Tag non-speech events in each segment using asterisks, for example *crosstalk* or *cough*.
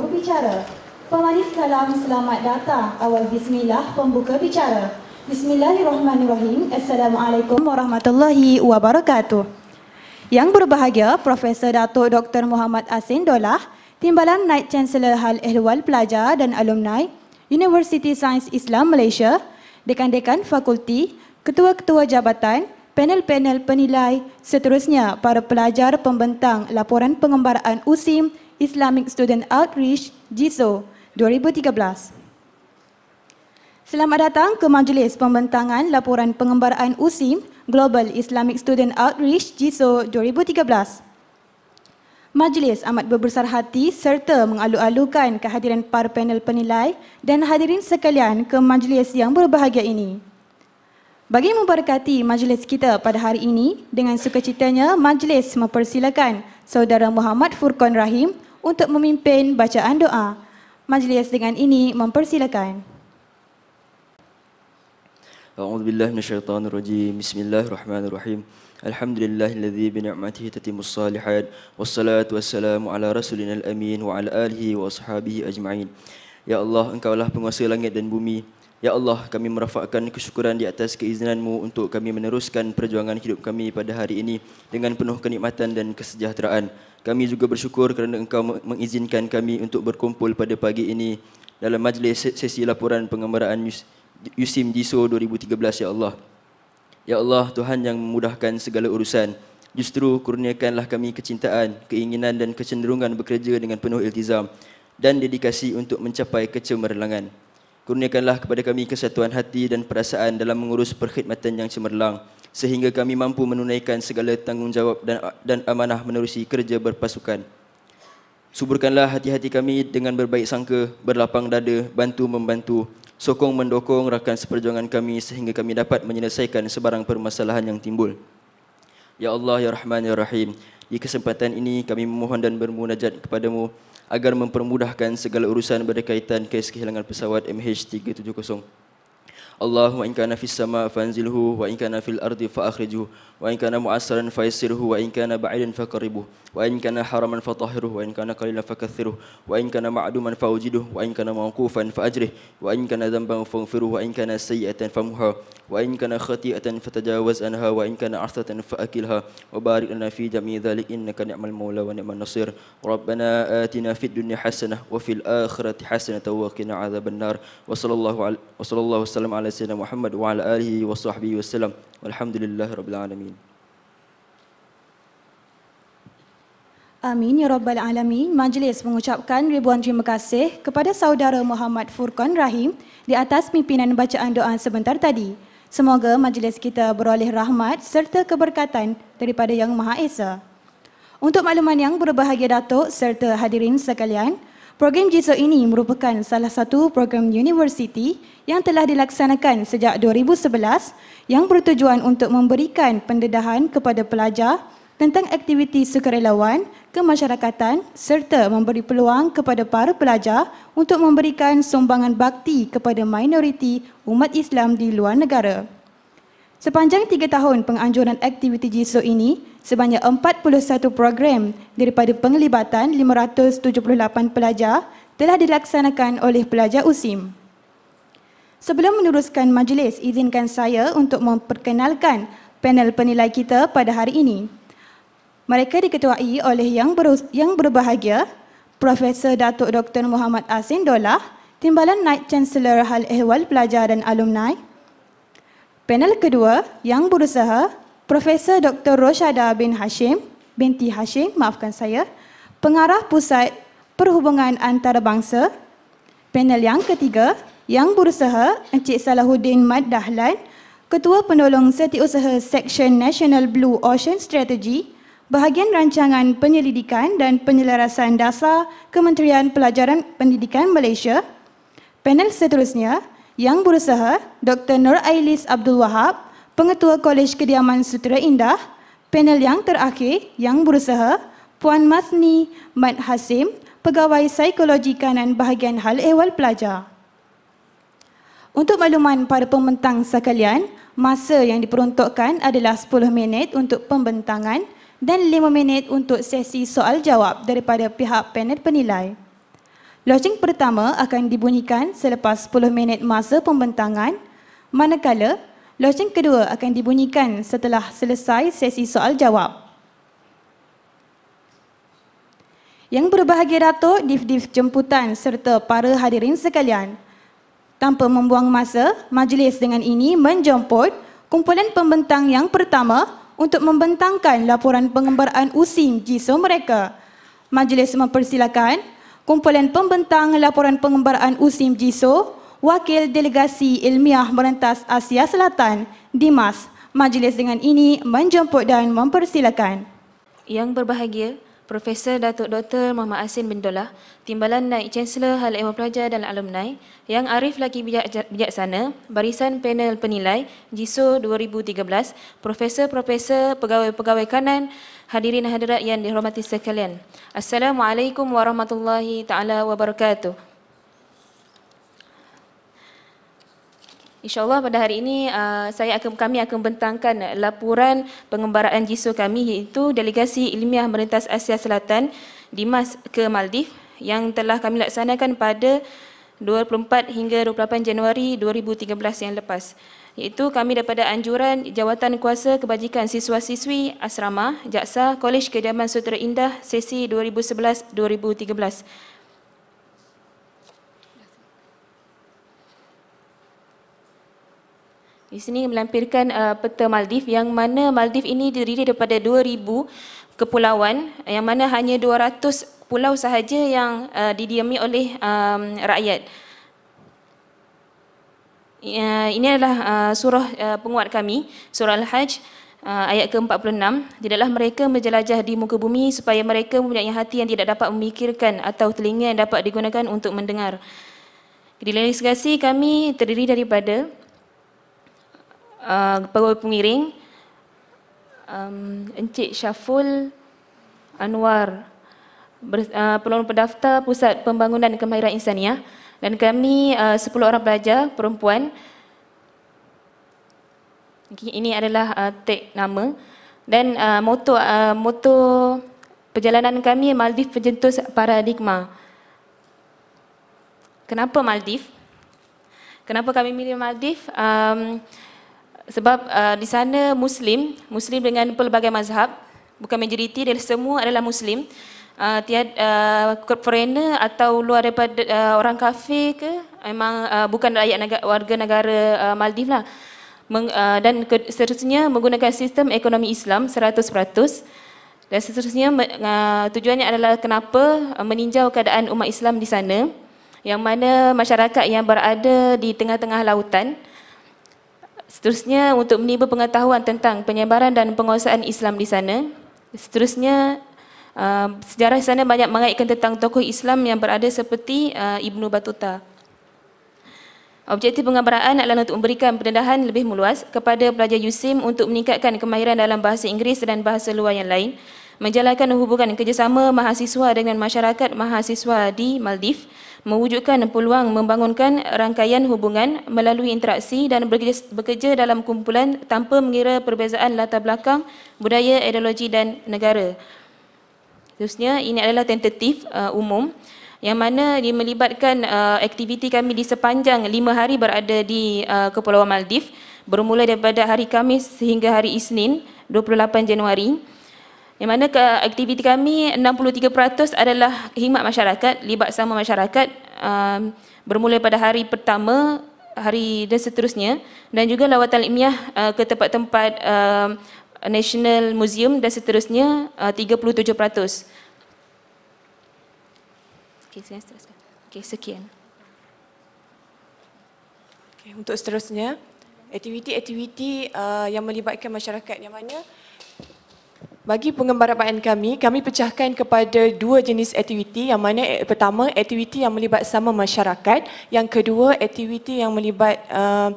Pembicara, Pemanis kalam selamat datang. Awal bismillah pembuka bicara. Bismillahirrahmanirrahim. Assalamualaikum warahmatullahi wabarakatuh. Yang berbahagia Profesor Datuk Dr. Muhammad Asin Dolah, Timbalan Naik Chancellor Hal Ehwal Pelajar dan Alumni, University Sains Islam Malaysia, Dekan-dekan Fakulti, Ketua-ketua Jabatan, panel-panel penilai, seterusnya para pelajar pembentang laporan pengembaraan USIM Islamic Student Outreach JISO 2013. Selamat datang ke Majlis Pembentangan Laporan Pengembaraan USIM Global Islamic Student Outreach JISO 2013. Majlis amat berbesar hati serta mengalu-alukan kehadiran para panel penilai dan hadirin sekalian ke majlis yang berbahagia ini. Bagi memberkati majlis kita pada hari ini, dengan sukacitanya majlis mempersilakan Saudara Muhammad Furqan Rahim untuk memimpin bacaan doa. Majlis dengan ini mempersilakan. أعوذ بالله من الشيطان الرجيم بسم الله الرحمن الرحيم الحمد لله الذي بنعمته تتم الصالحات والصلاة والسلام على wa ala alihi wa وأصحابه ajma'in. Ya Allah, Engkau lah penguasa langit dan bumi Ya Allah, kami merafakkan kesyukuran di atas keizinanmu untuk kami meneruskan perjuangan hidup kami pada hari ini dengan penuh kenikmatan dan kesejahteraan. Kami juga bersyukur kerana engkau mengizinkan kami untuk berkumpul pada pagi ini dalam majlis sesi laporan pengembaraan USIM JISO 2013, Ya Allah. Ya Allah, Tuhan yang memudahkan segala urusan, justru kurniakanlah kami kecintaan, keinginan dan kecenderungan bekerja dengan penuh iltizam dan dedikasi untuk mencapai kecemerlangan. Kurniakanlah kepada kami kesatuan hati dan perasaan dalam mengurus perkhidmatan yang cemerlang sehingga kami mampu menunaikan segala tanggungjawab dan, dan amanah menerusi kerja berpasukan. Suburkanlah hati-hati kami dengan berbaik sangka, berlapang dada, bantu-membantu, sokong-mendokong rakan seperjuangan kami sehingga kami dapat menyelesaikan sebarang permasalahan yang timbul. Ya Allah, Ya Rahman, Ya Rahim, di kesempatan ini kami memohon dan bermunajat kepadamu agar mempermudahkan segala urusan berkaitan kes kehilangan pesawat MH370. الله وإن كان في السماء فانزله وإن كان في الأرض فأخرجه وإن كان مؤسرا فيسره وإن كان بعيدا فقربه وإن كان حرما فطهره وإن كان قليلا فكثره وإن كان معدوما فأوجده وإن كان موقوفا فأجره وإن كان ذنبا فاغفره وإن كان سيئة فمها وإن كان خطيئة فتجاوز عنها وإن كان عثرة فأكلها وبارك لنا في جميع ذلك إنك نعم المولى ونعم النصير ربنا آتنا في الدنيا حسنة وفي الآخرة حسنة وقنا عذاب النار وصلى الله وصلى الله وسلم على ala sayyidina Muhammad wa ala alihi wa sahbihi wa sallam. Walhamdulillah rabbil alamin. Amin ya rabbal alamin. Majlis mengucapkan ribuan terima kasih kepada saudara Muhammad Furqan Rahim di atas pimpinan bacaan doa sebentar tadi. Semoga majlis kita beroleh rahmat serta keberkatan daripada Yang Maha Esa. Untuk makluman yang berbahagia Datuk serta hadirin sekalian, Program JISO ini merupakan salah satu program universiti yang telah dilaksanakan sejak 2011 yang bertujuan untuk memberikan pendedahan kepada pelajar tentang aktiviti sukarelawan, kemasyarakatan serta memberi peluang kepada para pelajar untuk memberikan sumbangan bakti kepada minoriti umat Islam di luar negara. Sepanjang tiga tahun penganjuran aktiviti JISO ini, sebanyak 41 program daripada penglibatan 578 pelajar telah dilaksanakan oleh pelajar USIM. Sebelum meneruskan majlis, izinkan saya untuk memperkenalkan panel penilai kita pada hari ini. Mereka diketuai oleh yang, ber- yang berbahagia, Profesor Datuk Dr. Muhammad Asin Dolah, Timbalan Knight Chancellor Hal Ehwal Pelajar dan Alumni. Panel kedua yang berusaha Profesor Dr. Roshada bin Hashim, binti Hashim, maafkan saya, Pengarah Pusat Perhubungan Antarabangsa, panel yang ketiga, Yang Berusaha Encik Salahuddin Mad Dahlan, Ketua Penolong Setiausaha Section National Blue Ocean Strategy, Bahagian Rancangan Penyelidikan dan Penyelarasan Dasar Kementerian Pelajaran Pendidikan Malaysia. Panel seterusnya, Yang Berusaha Dr. Nur Ailis Abdul Wahab, Pengetua Kolej Kediaman Sutera Indah, panel yang terakhir yang berusaha, Puan Masni Mat Hasim, Pegawai Psikologi Kanan Bahagian Hal Ehwal Pelajar. Untuk makluman para pembentang sekalian, masa yang diperuntukkan adalah 10 minit untuk pembentangan dan 5 minit untuk sesi soal jawab daripada pihak panel penilai. Loceng pertama akan dibunyikan selepas 10 minit masa pembentangan, manakala Loceng kedua akan dibunyikan setelah selesai sesi soal jawab. Yang berbahagia Datuk, Div-Div jemputan serta para hadirin sekalian. Tanpa membuang masa, majlis dengan ini menjemput kumpulan pembentang yang pertama untuk membentangkan laporan pengembaraan USIM JISO mereka. Majlis mempersilakan kumpulan pembentang laporan pengembaraan USIM JISO Wakil Delegasi Ilmiah Merentas Asia Selatan, Dimas. Majlis dengan ini menjemput dan mempersilakan. Yang berbahagia, Profesor Datuk Dr. Muhammad Asin bin Dolah, Timbalan Naik Chancellor Hal Ehwal Pelajar dan Alumni, Yang Arif Laki Bijaksana, Barisan Panel Penilai, JISO 2013, Profesor-Profesor Pegawai-Pegawai Kanan, Hadirin Hadirat yang dihormati sekalian. Assalamualaikum warahmatullahi ta'ala wabarakatuh. InsyaAllah pada hari ini uh, saya akan, kami akan bentangkan laporan pengembaraan JISO kami iaitu Delegasi Ilmiah Merintas Asia Selatan di mas ke Maldif yang telah kami laksanakan pada 24 hingga 28 Januari 2013 yang lepas iaitu kami daripada anjuran jawatan kuasa kebajikan siswa-siswi asrama jaksa kolej kediaman sutera indah sesi 2011 2013 Di sini melampirkan uh, peta Maldives yang mana Maldives ini terdiri daripada 2000 kepulauan yang mana hanya 200 pulau sahaja yang uh, didiami oleh um, rakyat. Uh, ini adalah uh, surah uh, penguat kami, surah Al-Hajj uh, ayat ke-46. Tidaklah mereka menjelajah di muka bumi supaya mereka mempunyai hati yang tidak dapat memikirkan atau telinga yang dapat digunakan untuk mendengar. Delegasi kami terdiri daripada Ah, pegawai pengiring um, Encik Syaful Anwar ber, uh, penolong pendaftar Pusat Pembangunan Kemahiran Insaniah dan kami ah, uh, 10 orang pelajar perempuan ini adalah uh, tag nama dan uh, moto uh, moto perjalanan kami Maldif penjentus paradigma kenapa Maldif kenapa kami milih Maldif um, sebab uh, di sana muslim muslim dengan pelbagai mazhab bukan majoriti dari semua adalah muslim uh, tiada uh, foreigner atau luar daripada uh, orang kafir ke memang uh, bukan rakyat negara, warga negara uh, Maldives lah Meng, uh, dan seterusnya menggunakan sistem ekonomi Islam 100% dan seterusnya uh, tujuannya adalah kenapa uh, meninjau keadaan umat Islam di sana yang mana masyarakat yang berada di tengah-tengah lautan Seterusnya untuk menimba pengetahuan tentang penyebaran dan penguasaan Islam di sana. Seterusnya uh, sejarah sana banyak mengaitkan tentang tokoh Islam yang berada seperti uh, Ibnu Battuta. Objektif penggambaran adalah untuk memberikan pendedahan lebih meluas kepada pelajar USIM untuk meningkatkan kemahiran dalam bahasa Inggeris dan bahasa luar yang lain, menjalankan hubungan kerjasama mahasiswa dengan masyarakat mahasiswa di Maldives mewujudkan peluang membangunkan rangkaian hubungan melalui interaksi dan bekerja dalam kumpulan tanpa mengira perbezaan latar belakang budaya, ideologi dan negara. Terusnya ini adalah tentatif uh, umum yang mana dia melibatkan uh, aktiviti kami di sepanjang lima hari berada di uh, Kepulauan Maldives bermula daripada hari Kamis sehingga hari Isnin 28 Januari. Di mana ke aktiviti kami 63% adalah khidmat masyarakat, libat sama masyarakat uh, bermula pada hari pertama hari dan seterusnya dan juga lawatan ilmiah uh, ke tempat-tempat uh, National Museum dan seterusnya uh, 37%. Okay, saya teruskan. Okey, sekian. Okay, untuk seterusnya, aktiviti-aktiviti uh, yang melibatkan masyarakat yang mana bagi pengembaraan kami, kami pecahkan kepada dua jenis aktiviti yang mana eh, pertama aktiviti yang melibat sama masyarakat, yang kedua aktiviti yang melibat uh,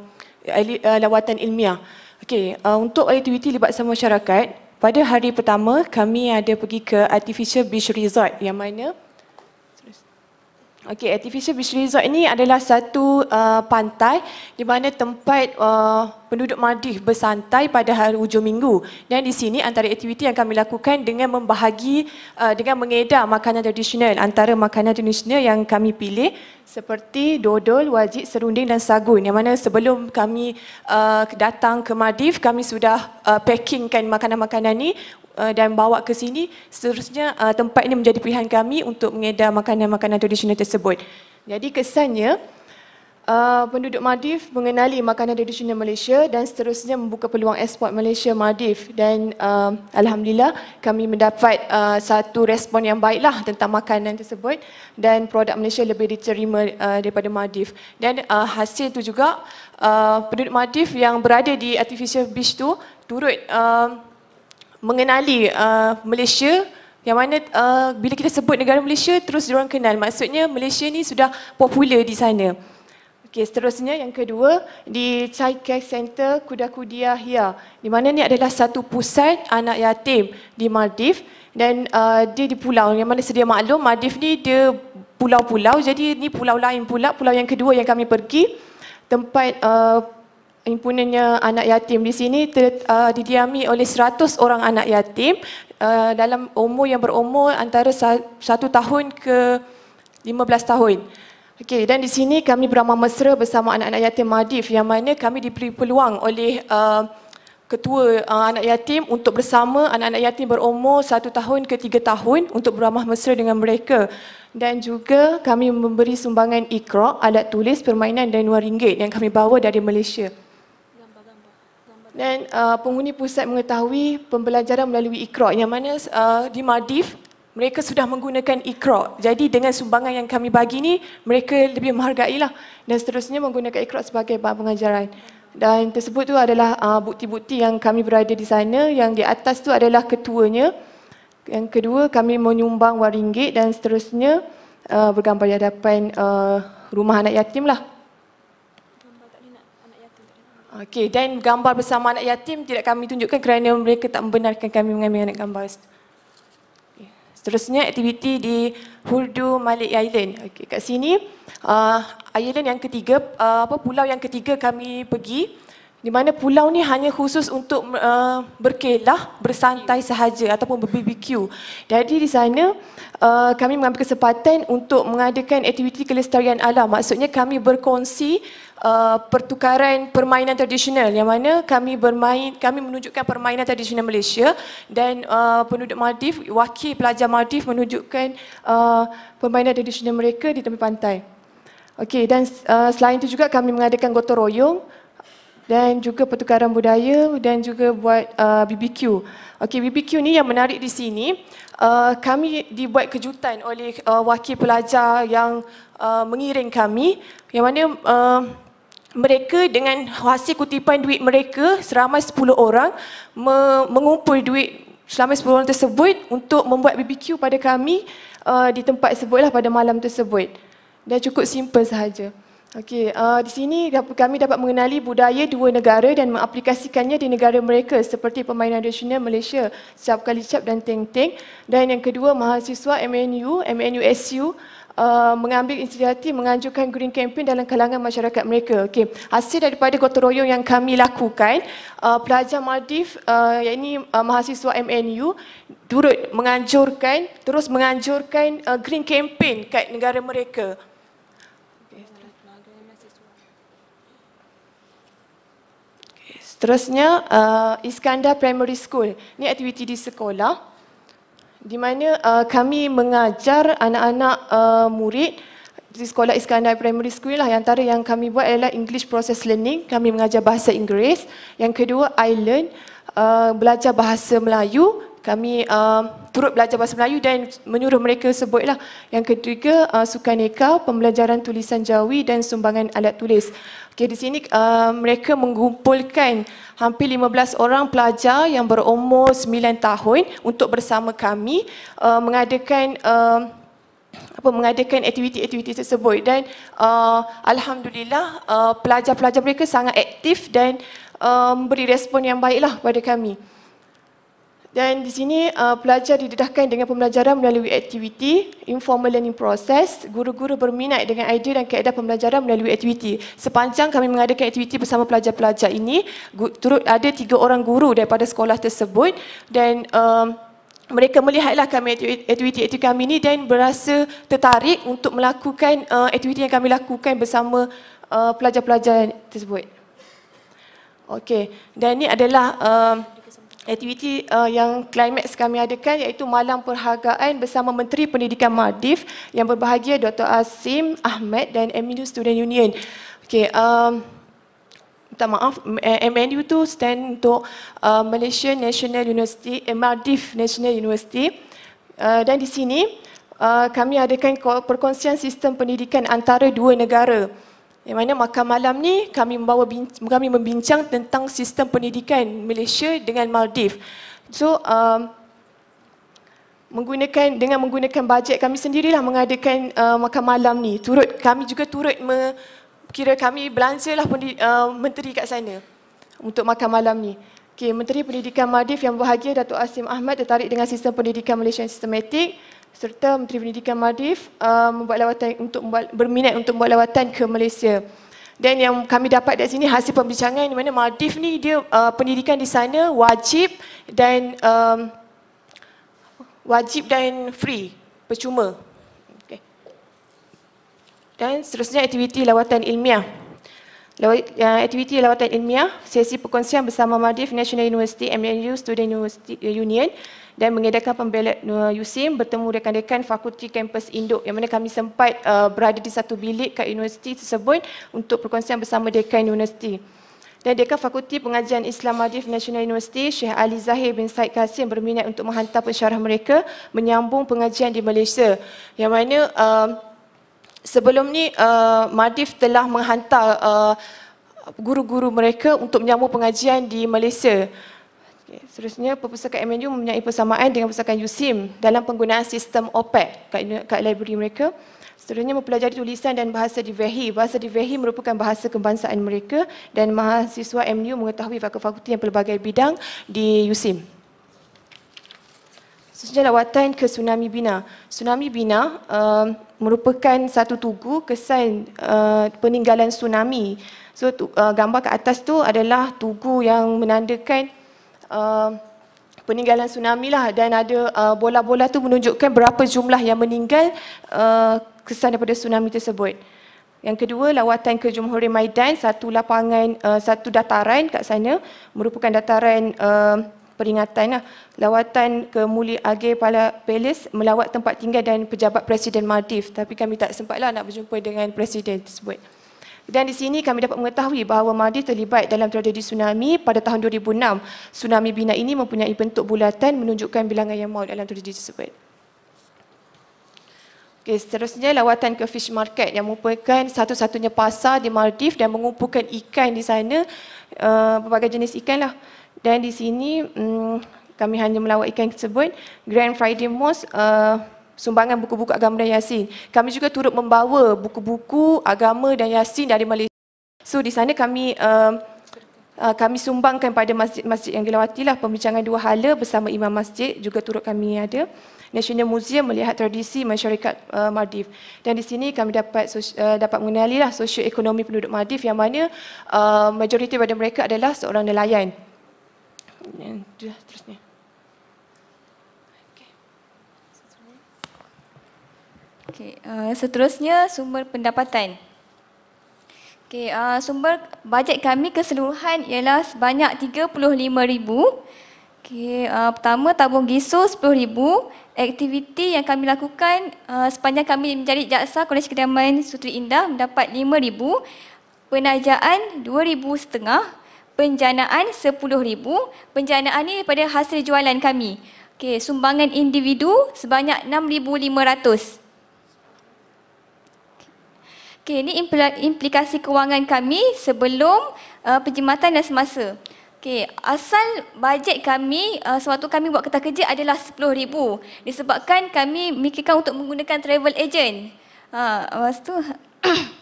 lawatan ilmiah. Okey, uh, untuk aktiviti libat sama masyarakat, pada hari pertama kami ada pergi ke Artificial Beach Resort yang mana Okey, Artificial Beach Resort ini adalah satu uh, pantai di mana tempat uh, penduduk Maldives bersantai pada hari hujung minggu. Dan di sini antara aktiviti yang kami lakukan dengan membahagi uh, dengan mengedar makanan tradisional antara makanan tradisional yang kami pilih seperti dodol, wajik, serunding dan sagun. Yang mana sebelum kami uh, datang ke Maldives kami sudah uh, packingkan makanan-makanan ini Uh, dan bawa ke sini seterusnya uh, tempat ini menjadi pilihan kami untuk mengedar makanan-makanan tradisional tersebut. Jadi kesannya uh, penduduk Maldif mengenali makanan tradisional Malaysia dan seterusnya membuka peluang ekspor Malaysia Maldif dan uh, alhamdulillah kami mendapat uh, satu respon yang baiklah tentang makanan tersebut dan produk Malaysia lebih diterima uh, daripada Maldif. Dan uh, hasil itu juga uh, penduduk Maldif yang berada di artificial beach tu turut uh, mengenali uh, Malaysia yang mana uh, bila kita sebut negara Malaysia terus diorang kenal maksudnya Malaysia ni sudah popular di sana. Okey, seterusnya yang kedua di Child Care Center Kuda Kudia Hia. Di mana ni adalah satu pusat anak yatim di Maldives dan uh, dia di pulau yang mana sedia maklum Maldives ni dia pulau-pulau jadi ni pulau lain pula pulau yang kedua yang kami pergi tempat uh, impunannya anak yatim di sini ter, uh, didiami oleh 100 orang anak yatim uh, dalam umur yang berumur antara 1 tahun ke 15 tahun. Okey dan di sini kami beramah mesra bersama anak-anak yatim Madif yang mana kami diberi peluang oleh uh, ketua uh, anak yatim untuk bersama anak-anak yatim berumur 1 tahun ke 3 tahun untuk beramah mesra dengan mereka dan juga kami memberi sumbangan ikra alat tulis permainan dan wang ringgit yang kami bawa dari Malaysia dan uh, penghuni pusat mengetahui pembelajaran melalui Iqra yang mana uh, di Maldif mereka sudah menggunakan Iqra. Jadi dengan sumbangan yang kami bagi ini mereka lebih menghargai lah. dan seterusnya menggunakan Iqra sebagai bahan pengajaran. Dan tersebut tu adalah uh, bukti-bukti yang kami berada di sana yang di atas tu adalah ketuanya. Yang kedua kami menyumbang RM1 dan seterusnya uh, bergambar di hadapan uh, rumah anak yatim lah. Okey, dan gambar bersama anak yatim tidak kami tunjukkan kerana mereka tak membenarkan kami mengambil anak gambar. Okay. Seterusnya, aktiviti di Hurdu Malik Island. Okey, kat sini, uh, island yang ketiga, uh, apa pulau yang ketiga kami pergi, di mana pulau ni hanya khusus untuk uh, berkelah, bersantai sahaja ataupun ber-BBQ. Jadi di sana uh, kami mengambil kesempatan untuk mengadakan aktiviti kelestarian alam. Maksudnya kami berkongsi uh, pertukaran permainan tradisional yang mana kami bermain, kami menunjukkan permainan tradisional Malaysia dan uh, penduduk Maldif, wakil pelajar Maldif menunjukkan uh, permainan tradisional mereka di tepi pantai. Okey dan uh, selain itu juga kami mengadakan gotong royong dan juga pertukaran budaya dan juga buat uh, BBQ. Okey, BBQ ni yang menarik di sini, uh, kami dibuat kejutan oleh uh, wakil pelajar yang uh, mengiring kami, yang mana uh, mereka dengan hasil kutipan duit mereka seramai 10 orang mengumpul duit selama 10 orang tersebut untuk membuat BBQ pada kami uh, di tempat sebutlah pada malam tersebut. Dan cukup simple sahaja. Okey, uh, di sini kami dapat mengenali budaya dua negara dan mengaplikasikannya di negara mereka seperti pemain tradisional Malaysia, Cap Kali Cap dan Teng Teng. Dan yang kedua, mahasiswa MNU, MNUSU uh, mengambil inisiatif menganjurkan green campaign dalam kalangan masyarakat mereka. Okey, hasil daripada gotong yang kami lakukan, uh, pelajar Maldives, uh, yakni uh, mahasiswa MNU, turut menganjurkan, terus menganjurkan uh, green campaign kat negara mereka. Seterusnya, uh, Iskandar Primary School. Ini aktiviti di sekolah di mana uh, kami mengajar anak-anak uh, murid di sekolah Iskandar Primary School lah. Yang antara yang kami buat adalah English Process Learning. Kami mengajar bahasa Inggeris. Yang kedua, I learn. Uh, belajar bahasa Melayu. Kami uh, turut belajar bahasa Melayu dan menyuruh mereka sebutlah. Yang ketiga, uh, sukaneka, pembelajaran tulisan jawi dan sumbangan alat tulis. Okay, di sini uh, mereka mengumpulkan hampir 15 orang pelajar yang berumur 9 tahun untuk bersama kami uh, mengadakan uh, apa mengadakan aktiviti-aktiviti tersebut dan uh, alhamdulillah uh, pelajar-pelajar mereka sangat aktif dan uh, memberi um, respon yang baiklah kepada kami. Dan di sini uh, pelajar didedahkan dengan pembelajaran melalui aktiviti, informal learning process. Guru-guru berminat dengan idea dan kaedah pembelajaran melalui aktiviti. Sepanjang kami mengadakan aktiviti bersama pelajar-pelajar ini, turut ada tiga orang guru daripada sekolah tersebut dan um, mereka melihatlah kami aktiviti-aktiviti kami ini dan berasa tertarik untuk melakukan uh, aktiviti yang kami lakukan bersama uh, pelajar-pelajar tersebut. Okey, dan ini adalah uh, aktiviti uh, yang climax kami adakan iaitu malam perhargaan bersama Menteri Pendidikan Maldif yang berbahagia Dr. Asim Ahmad dan MNU Student Union. Okay, um, minta maaf, MNU itu stand untuk uh, Malaysia National University, eh, Maldif National University. Uh, dan di sini uh, kami adakan perkongsian sistem pendidikan antara dua negara. Yang mana makan malam ni kami membawa kami membincang tentang sistem pendidikan Malaysia dengan Maldives. So um, menggunakan dengan menggunakan bajet kami sendirilah mengadakan uh, makan malam ni. Turut kami juga turut me, kira kami belanjalah pendid, uh, menteri kat sana untuk makan malam ni. Okay, Menteri Pendidikan Maldives yang berbahagia Datuk Asim Ahmad tertarik dengan sistem pendidikan Malaysia yang sistematik serta Menteri Pendidikan Maldif uh, membuat lawatan untuk membuat, berminat untuk membuat lawatan ke Malaysia. Dan yang kami dapat dari sini hasil pembincangan di mana Maldif ni dia uh, pendidikan di sana wajib dan um, wajib dan free, percuma. Okay. Dan seterusnya aktiviti lawatan ilmiah. Uh, aktiviti lawatan ilmiah, sesi perkongsian bersama Maldif National University MNU Student University Union dan mengedarkan pembelot uh, USIM bertemu rekan-rekan fakulti kampus induk yang mana kami sempat uh, berada di satu bilik kat universiti tersebut untuk perkongsian bersama dekan universiti. Dan dekan Fakulti Pengajian Islam Madif National University, Syekh Ali Zahir bin Said Kasim berminat untuk menghantar pensyarah mereka menyambung pengajian di Malaysia. Yang mana uh, sebelum ni uh, Madif telah menghantar uh, guru-guru mereka untuk menyambung pengajian di Malaysia. Okay. Seterusnya, perpustakaan MNU mempunyai persamaan dengan perpustakaan USIM dalam penggunaan sistem OPEC kat, kat library mereka. Seterusnya, mempelajari tulisan dan bahasa di Divehi. Bahasa di Divehi merupakan bahasa kebangsaan mereka dan mahasiswa MNU mengetahui fakulti yang pelbagai bidang di USIM. Seterusnya, lawatan ke Tsunami Bina. Tsunami Bina uh, merupakan satu tugu kesan uh, peninggalan tsunami. So, tu, uh, gambar ke atas tu adalah tugu yang menandakan Ehm, peninggalan tsunami lah dan ada uh, bola-bola tu menunjukkan berapa jumlah yang meninggal uh, kesan daripada tsunami tersebut. Yang kedua, lawatan ke Jumhurin Maidan, satu lapangan, uh, satu dataran kat sana merupakan dataran uh, peringatan lah. Lawatan ke Muli Age Palace melawat tempat tinggal dan pejabat Presiden Maldives. Tapi kami tak sempatlah nak berjumpa dengan Presiden tersebut. Uh, dan di sini kami dapat mengetahui bahawa Mahdi terlibat dalam tragedi tsunami pada tahun 2006. Tsunami Bina ini mempunyai bentuk bulatan menunjukkan bilangan yang maut dalam tragedi tersebut. Okay, seterusnya lawatan ke fish market yang merupakan satu-satunya pasar di Maldives dan mengumpulkan ikan di sana, berbagai eh, jenis ikan lah. Dan di sini mm, kami hanya melawat ikan tersebut. Grand Friday Mosque eh, sumbangan buku-buku agama dan yasin. Kami juga turut membawa buku-buku agama dan yasin dari Malaysia. So di sana kami uh, uh, kami sumbangkan pada masjid-masjid yang dilawati lah pembincangan dua hala bersama imam masjid juga turut kami ada National Museum melihat tradisi masyarakat uh, Maldives. Dan di sini kami dapat uh, dapat mengenali lah sosio ekonomi penduduk Maldives yang mana uh, majoriti pada mereka adalah seorang nelayan. Ya, lah terusnya. Okey, uh, seterusnya sumber pendapatan. Okey, uh, sumber bajet kami keseluruhan ialah sebanyak 35,000. Okey, uh, pertama tabung GISO 10,000, aktiviti yang kami lakukan uh, sepanjang kami menjadi jaksa Kolej Kediaman Sutri Indah mendapat 5,000, penajaan 2,500, penjanaan 10,000. Penjanaan ini daripada hasil jualan kami. Okey, sumbangan individu sebanyak 6,500. Okay, ini implikasi kewangan kami sebelum uh, penjimatan dan semasa. Okay, asal bajet kami uh, sewaktu kami buat kertas kerja adalah RM10,000 disebabkan kami mikirkan untuk menggunakan travel agent. Ha, lepas tu, *clears throat*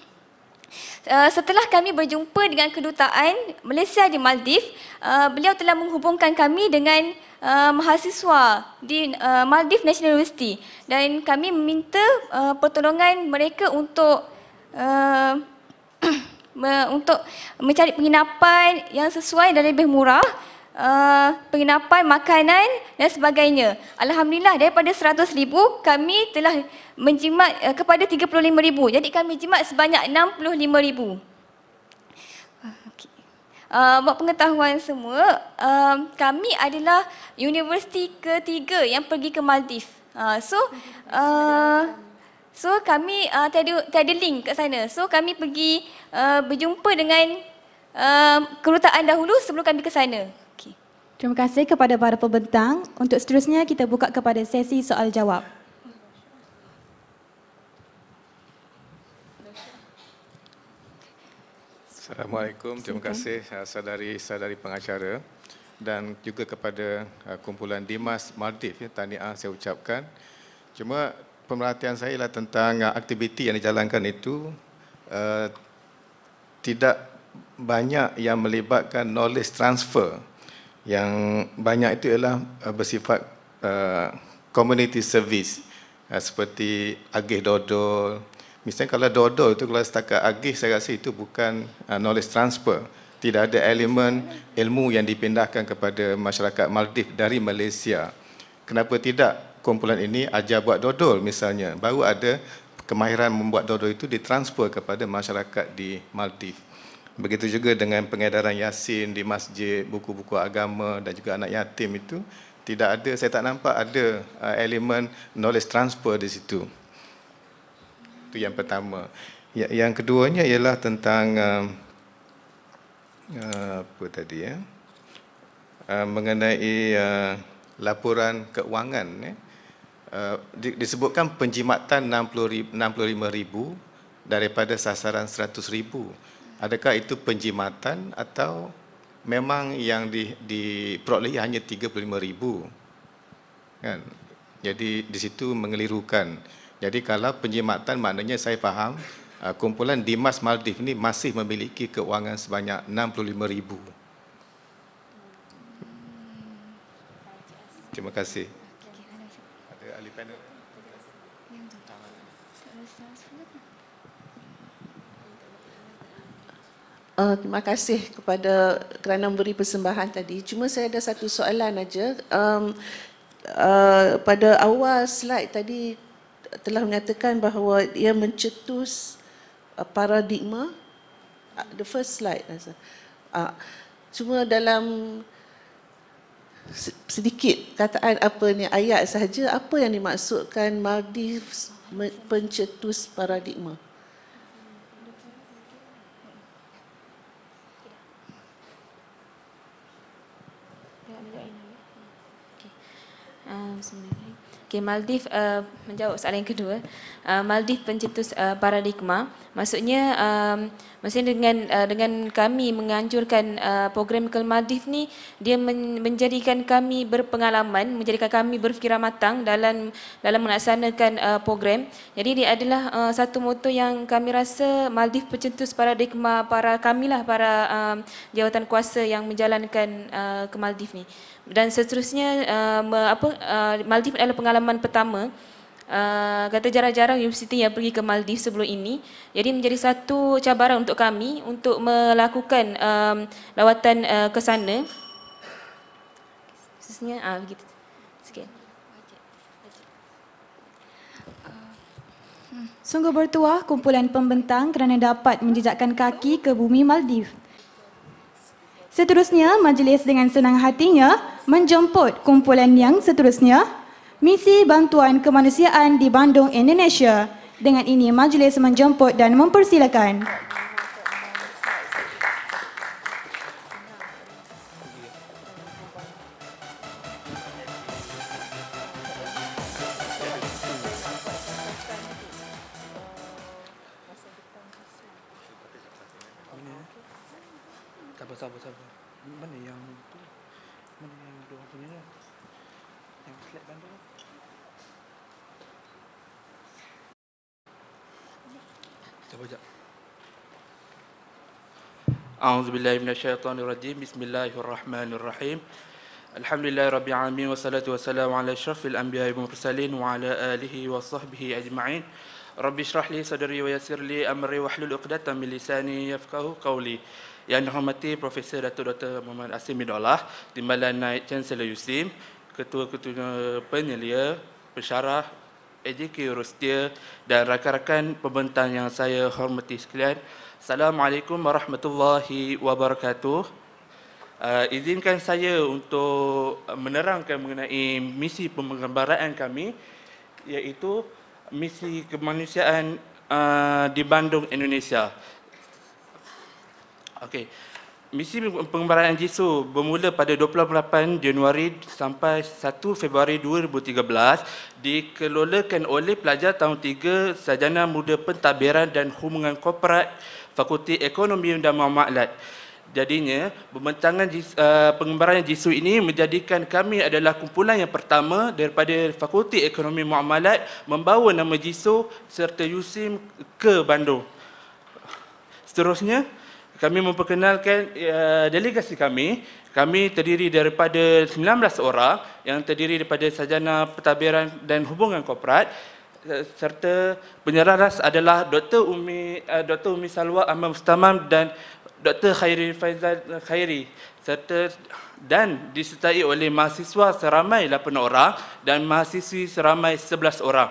Uh, setelah kami berjumpa dengan kedutaan Malaysia di Maldives, uh, beliau telah menghubungkan kami dengan uh, mahasiswa di uh, Maldives National University dan kami meminta uh, pertolongan mereka untuk Ehm, *clears throat* untuk mencari penginapan yang sesuai dan lebih murah. Uh, penginapan, makanan dan sebagainya. Alhamdulillah daripada RM100,000 kami telah menjimat uh, kepada RM35,000. Jadi kami jimat sebanyak RM65,000. Uh, okay. uh, buat pengetahuan semua, uh, kami adalah universiti ketiga yang pergi ke Maldives. Uh, so, uh, So kami uh, tiada tiada link kat sana. So kami pergi uh, berjumpa dengan uh, kerutaan dahulu sebelum kami ke sana. Okay. Terima kasih kepada para pembentang. Untuk seterusnya kita buka kepada sesi soal jawab. Assalamualaikum. Terima kasih saudari-saudari uh, pengacara dan juga kepada uh, kumpulan Dimas Maldives ya tahniah saya ucapkan. Cuma pemerhatian saya ialah tentang ah, aktiviti yang dijalankan itu uh, tidak banyak yang melibatkan knowledge transfer yang banyak itu ialah uh, bersifat uh, community service uh, seperti agih dodol misalnya kalau dodol itu kalau setakat agih saya rasa itu bukan uh, knowledge transfer tidak ada elemen ilmu yang dipindahkan kepada masyarakat Maldives dari Malaysia kenapa tidak kumpulan ini aja buat dodol misalnya baru ada kemahiran membuat dodol itu ditransfer kepada masyarakat di Maldives begitu juga dengan pengedaran yasin di masjid buku-buku agama dan juga anak yatim itu tidak ada saya tak nampak ada uh, elemen knowledge transfer di situ itu yang pertama ya, yang keduanya ialah tentang um, uh, apa tadi ya uh, mengenai uh, laporan keuangan ya Eh, disebutkan penjimatan 65,000 daripada sasaran 100,000. Adakah itu penjimatan atau memang yang di, di hanya 35,000? Kan? Jadi di situ mengelirukan. Jadi kalau penjimatan maknanya saya faham eh, kumpulan Dimas Maldif ini masih memiliki keuangan sebanyak 65,000. Terima kasih. Uh, terima kasih kepada kerana memberi persembahan tadi. Cuma saya ada satu soalan aja. Um, uh, pada awal slide tadi telah mengatakan bahawa ia mencetus uh, paradigma uh, the first slide. Uh, cuma dalam sedikit kataan apa ni ayat sahaja apa yang dimaksudkan Maldives mencetus paradigma? Okay, Maldif uh, menjawab soalan yang kedua. Uh, Maldif pencetus uh, paradigma. Maksudnya, um, maksudnya dengan uh, dengan kami menganjurkan uh, program ke Maldif ni, dia menjadikan kami berpengalaman, menjadikan kami berfikir matang dalam dalam melaksanakan uh, program. Jadi dia adalah uh, satu moto yang kami rasa Maldif pencetus paradigma para kami lah para uh, jawatan kuasa yang menjalankan uh, ke Maldif ni dan seterusnya uh, apa uh, Maldives adalah pengalaman pertama Uh, kata jarang-jarang universiti yang pergi ke Maldives sebelum ini jadi menjadi satu cabaran untuk kami untuk melakukan um, lawatan uh, ke sana khususnya ah uh, sekian. sikit Sungguh bertuah kumpulan pembentang kerana dapat menjejakkan kaki ke bumi Maldives. Seterusnya, majlis dengan senang hatinya menjemput kumpulan yang seterusnya, Misi Bantuan Kemanusiaan di Bandung, Indonesia. Dengan ini, majlis menjemput dan mempersilakan. A'udzubillahi minasyaitonirrajim. Bismillahirrahmanirrahim. Alhamdulillahirabbilalamin wassalatu wassalamu ala asyrafil anbiya'i wal mursalin wa ala alihi wa sahbihi ajma'in. Rabbi shrah li sadri لي yassir li amri wa hlul 'uqdatam min lisani yafqahu qawli. Yang dihormati Profesor Datuk Dr. Muhammad Asim Midolah, Timbalan Naik Chancellor Yusim, Ketua-Ketua Penyelia, Pesyarah, Ejiki Rustia dan rakan-rakan pembentang yang saya hormati sekalian, Assalamualaikum warahmatullahi wabarakatuh. Uh, izinkan saya untuk menerangkan mengenai misi pemengembaraan kami iaitu misi kemanusiaan uh, di Bandung, Indonesia. Okey. Misi pengembaraan Jisoo bermula pada 28 Januari sampai 1 Februari 2013 dikelolakan oleh pelajar tahun 3 sajana Muda Pentadbiran dan Hubungan Korporat Fakulti Ekonomi dan Muamalat. Jadinya, pembentangan eh, pengembaraan JISU ini menjadikan kami adalah kumpulan yang pertama daripada Fakulti Ekonomi Muamalat membawa nama JISU serta USIM ke Bandung. Seterusnya, kami memperkenalkan eh, delegasi kami. Kami terdiri daripada 19 orang yang terdiri daripada sarjana pentadbiran dan hubungan korporat Eh, serta penyelaras adalah Dr. Umi eh, Dr. Umi Salwa Ahmad Mustamam dan Dr. Khairi Faizal eh, Khairi serta dan disertai oleh mahasiswa seramai 8 orang dan mahasiswi seramai 11 orang.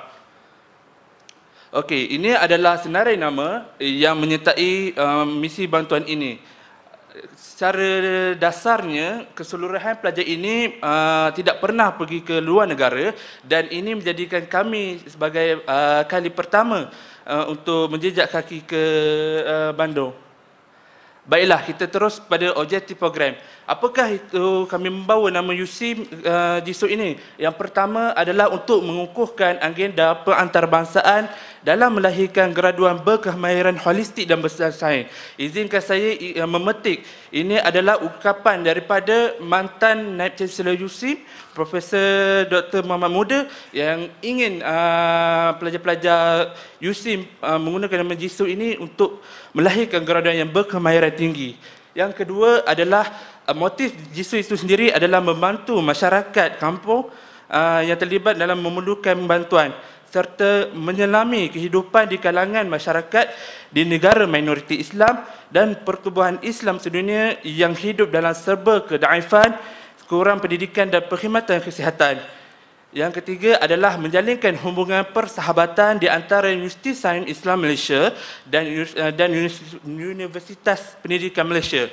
Okey, ini adalah senarai nama yang menyertai misi bantuan ini secara dasarnya keseluruhan pelajar ini uh, tidak pernah pergi ke luar negara dan ini menjadikan kami sebagai uh, kali pertama uh, untuk menjejak kaki ke uh, Bandung. Baiklah kita terus pada objektif program. Apakah itu kami membawa nama UC uh, Jisoo ini? Yang pertama adalah untuk mengukuhkan agenda perantarabangsaan dalam melahirkan graduan berkemahiran holistik dan besar sains. Izinkan saya eh, memetik, ini adalah ukapan daripada mantan Naib Chancellor YUSIM, Profesor Dr. Muhammad Muda yang ingin ah, pelajar-pelajar uh, UC uh, menggunakan nama Jisoo ini untuk melahirkan graduan yang berkemahiran tinggi. Yang kedua adalah uh, motif Jisoo itu sendiri adalah membantu masyarakat kampung uh, yang terlibat dalam memerlukan bantuan serta menyelami kehidupan di kalangan masyarakat di negara minoriti Islam dan pertubuhan Islam sedunia yang hidup dalam serba kedaifan, kurang pendidikan dan perkhidmatan kesihatan. Yang ketiga adalah menjalinkan hubungan persahabatan di antara Universiti Sains Islam Malaysia dan eh, dan Universitas Pendidikan Malaysia.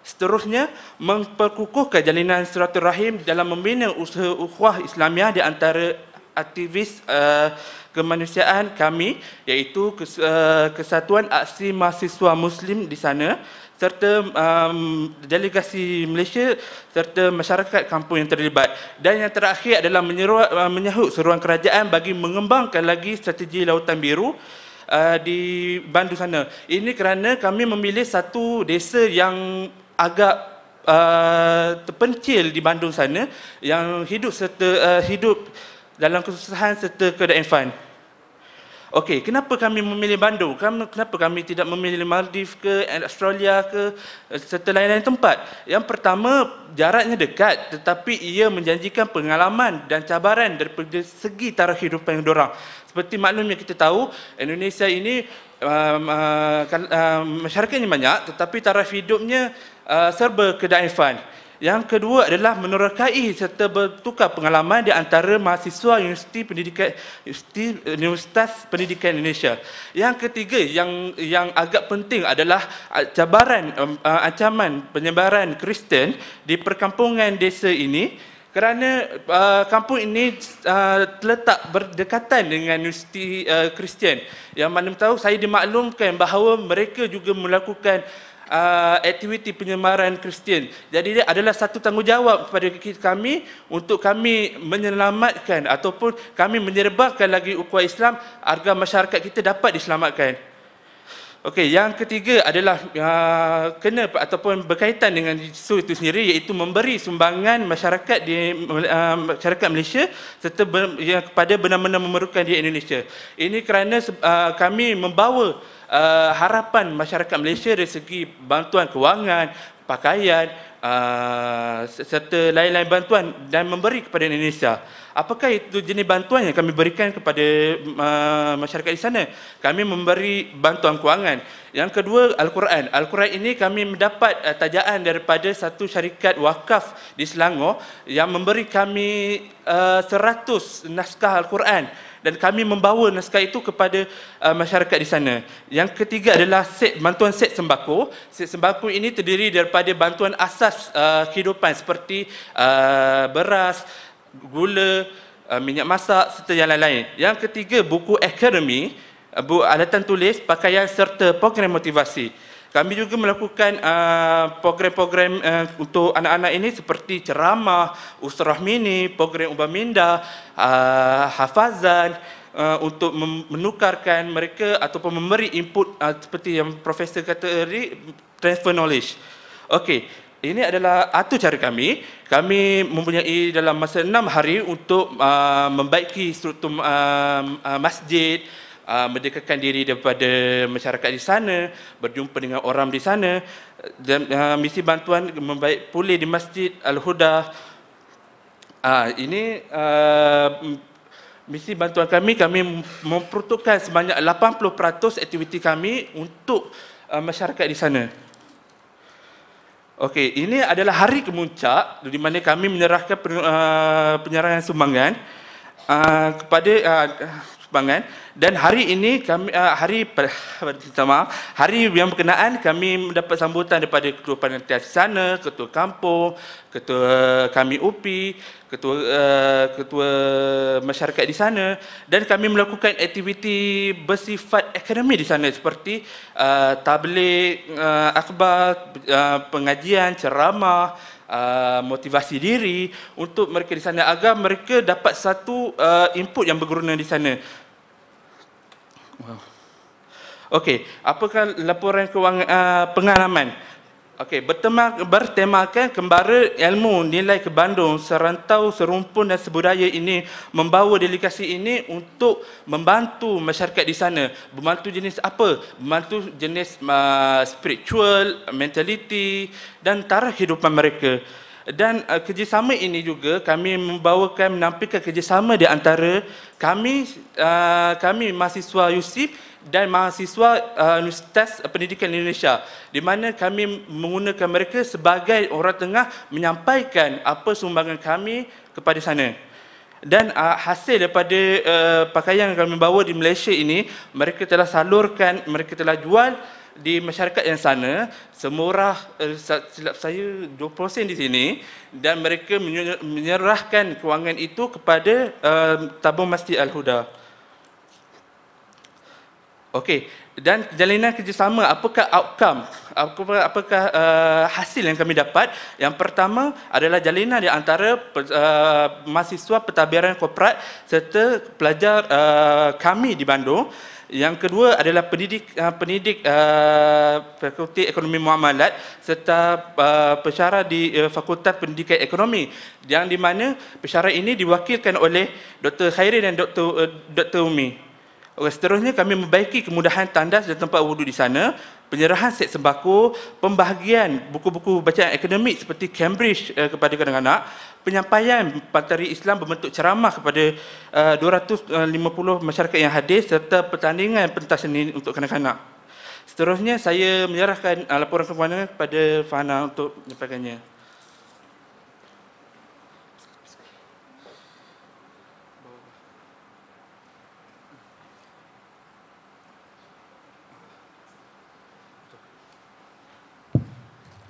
Seterusnya, memperkukuhkan jalinan silaturahim dalam membina usaha ukhuwah Islamiah di antara aktivis uh, kemanusiaan kami iaitu eh, kesatuan aksi mahasiswa muslim di sana serta um, delegasi Malaysia serta masyarakat kampung yang terlibat dan yang terakhir adalah menyeru, uh, menyahut seruan kerajaan bagi mengembangkan lagi strategi lautan biru uh, di bandu sana ini kerana kami memilih satu desa yang agak uh, terpencil di bandung sana yang hidup serta uh, hidup dalam kesusahan serta keadaan fine. Okey, kenapa kami memilih Bandung? kenapa kami tidak memilih Maldives ke, Australia ke, eh, serta lain-lain tempat? Yang pertama, jaraknya dekat tetapi ia menjanjikan pengalaman dan cabaran daripada segi taraf hidup yang diorang. Seperti maklum yang kita tahu, Indonesia ini um, uh, kan, uh, masyarakatnya banyak tetapi taraf hidupnya uh, serba kedai yang kedua adalah menerakai serta bertukar pengalaman di antara mahasiswa Universiti Pendidikan Universiti, Universitas Pendidikan Indonesia. Yang ketiga yang yang agak penting adalah cabaran um, uh, ancaman penyebaran Kristen di perkampungan desa ini kerana uh, kampung ini uh, terletak berdekatan dengan universiti uh, Kristian uh, yang mana tahu saya dimaklumkan bahawa mereka juga melakukan uh, aktiviti penyemaran Kristian. Jadi dia adalah satu tanggungjawab kepada kami untuk kami menyelamatkan ataupun kami menyerbakan lagi ukuah Islam agar masyarakat kita dapat diselamatkan. Okey, yang ketiga adalah uh, kena ataupun berkaitan dengan isu itu sendiri iaitu memberi sumbangan masyarakat di uh, masyarakat Malaysia serta ber, ya, kepada benar-benar memerlukan di Indonesia. Ini kerana uh, kami membawa uh, harapan masyarakat Malaysia dari segi bantuan kewangan, pakaian uh, serta lain-lain bantuan dan memberi kepada Indonesia. Apakah itu jenis bantuan yang kami berikan kepada uh, masyarakat di sana? Kami memberi bantuan kewangan. Yang kedua, Al-Quran. Al-Quran ini kami mendapat uh, tajaan daripada satu syarikat wakaf di Selangor yang memberi kami uh, 100 naskah Al-Quran dan kami membawa naskah itu kepada uh, masyarakat di sana. Yang ketiga adalah set bantuan set sembako. Set sembako ini terdiri daripada bantuan asas uh, kehidupan seperti uh, beras, gula, uh, minyak masak serta yang lain-lain. Yang ketiga buku akademi, uh, bu alatan tulis, pakaian serta program motivasi. Kami juga melakukan uh, program-program uh, untuk anak-anak ini seperti ceramah, usrah mini, program ubah minda, uh, hafazan uh, untuk menukarkan mereka ataupun memberi input uh, seperti yang profesor kata tadi transfer knowledge. Okey, ini adalah satu cara kami. Kami mempunyai dalam masa enam hari untuk uh, membaiki struktur um, uh, masjid, uh, mendekatkan diri daripada masyarakat di sana, berjumpa dengan orang di sana dan uh, misi bantuan membaik pulih di Masjid Al-Huda. Uh, ini uh, misi bantuan kami kami memperuntukkan sebanyak 80% aktiviti kami untuk uh, masyarakat di sana. Okey, ini adalah hari kemuncak di mana kami menyerahkan uh, penyerahan sumbangan uh, kepada uh, bangan dan hari ini kami ah, hari pertama hari yang berkenaan kami mendapat sambutan daripada ketua panitia sana ketua kampung ketua eh, kami UPI ketua eh, ketua masyarakat di sana dan kami melakukan aktiviti bersifat akademik di sana seperti eh, tabligh akhbar pengajian ceramah Uh, motivasi diri untuk mereka di sana agar mereka dapat satu uh, input yang berguna di sana Wow. Okey, apakah laporan kewangan uh, pengalaman? Okey, bertema bertemakan kembara ilmu nilai ke Bandung serantau serumpun dan sebudaya ini membawa delegasi ini untuk membantu masyarakat di sana. Membantu jenis apa? Membantu jenis uh, spiritual, mentality dan taraf kehidupan mereka dan uh, kerjasama ini juga kami membawakan menampilkan kerjasama di antara kami uh, kami mahasiswa YUSIP dan mahasiswa uh, Universitas Pendidikan Indonesia di mana kami menggunakan mereka sebagai orang tengah menyampaikan apa sumbangan kami kepada sana dan uh, hasil daripada uh, pakaian yang kami bawa di Malaysia ini mereka telah salurkan mereka telah jual di masyarakat yang sana semurah eh, silap saya 20 sen di sini dan mereka menyerahkan kewangan itu kepada eh, tabung masjid Al-Huda. Okey, dan jalinan kerjasama apakah outcome apakah uh, hasil yang kami dapat yang pertama adalah jalinan di antara uh, mahasiswa pentadbiran korporat serta pelajar uh, kami di Bandung yang kedua adalah pendidik ah, pendidik uh, Fakulti Ekonomi Muamalat serta uh, ah, pesara di uh, Fakultas Pendidikan Ekonomi yang di mana pesara ini diwakilkan oleh Dr. Khairi dan Dr. Uh, Dr. Umi. Oleh seterusnya kami membaiki kemudahan tandas dan tempat wudu di sana, penyerahan set sembako, pembahagian buku-buku bacaan akademik seperti Cambridge uh, kepada kanak-kanak, penyampaian pantari Islam berbentuk ceramah kepada uh, 250 masyarakat yang hadir serta pertandingan pentas seni untuk kanak-kanak. Seterusnya saya menyerahkan uh, laporan kewangan kepada Fana untuk menyampaikannya.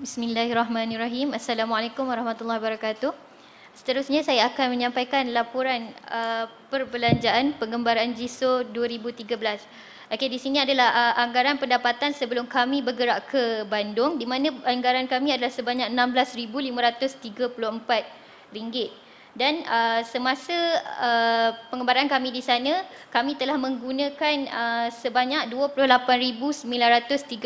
Bismillahirrahmanirrahim. Assalamualaikum warahmatullahi wabarakatuh. Seterusnya saya akan menyampaikan laporan uh, perbelanjaan pengembaraan JISO 2013. Okey di sini adalah uh, anggaran pendapatan sebelum kami bergerak ke Bandung di mana anggaran kami adalah sebanyak rm ringgit dan uh, semasa uh, pengembaraan kami di sana kami telah menggunakan uh, sebanyak 28913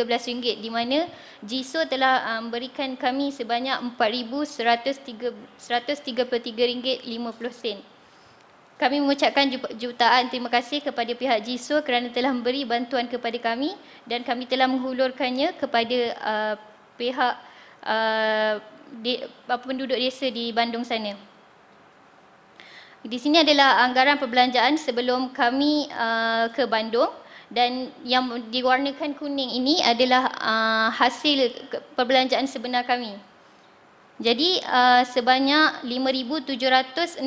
ringgit di mana JISO telah uh, memberikan um, kami sebanyak 4133 ringgit kami mengucapkan jutaan terima kasih kepada pihak JISO kerana telah memberi bantuan kepada kami dan kami telah menghulurkannya kepada uh, pihak uh, de, apa penduduk desa di Bandung sana. Di sini adalah anggaran perbelanjaan sebelum kami uh, ke Bandung dan yang diwarnakan kuning ini adalah uh, hasil perbelanjaan sebenar kami. Jadi uh, sebanyak RM5,768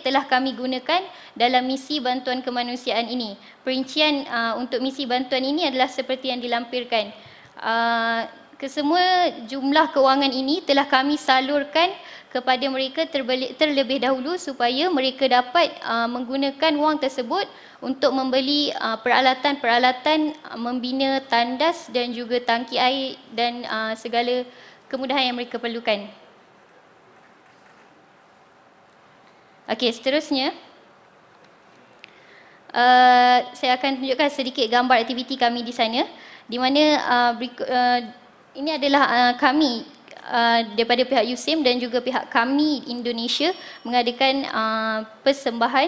telah kami gunakan dalam misi bantuan kemanusiaan ini. Perincian uh, untuk misi bantuan ini adalah seperti yang dilampirkan. Uh, kesemua jumlah kewangan ini telah kami salurkan kepada mereka terlebih dahulu supaya mereka dapat uh, menggunakan wang tersebut untuk membeli uh, peralatan-peralatan uh, membina tandas dan juga tangki air dan segala kemudahan yang mereka perlukan. Okey, seterusnya Uh, saya akan tunjukkan sedikit gambar aktiviti kami di sana di mana uh, berikut, uh, ini adalah uh, kami Uh, daripada pihak USIM dan juga pihak kami Indonesia mengadakan uh, persembahan.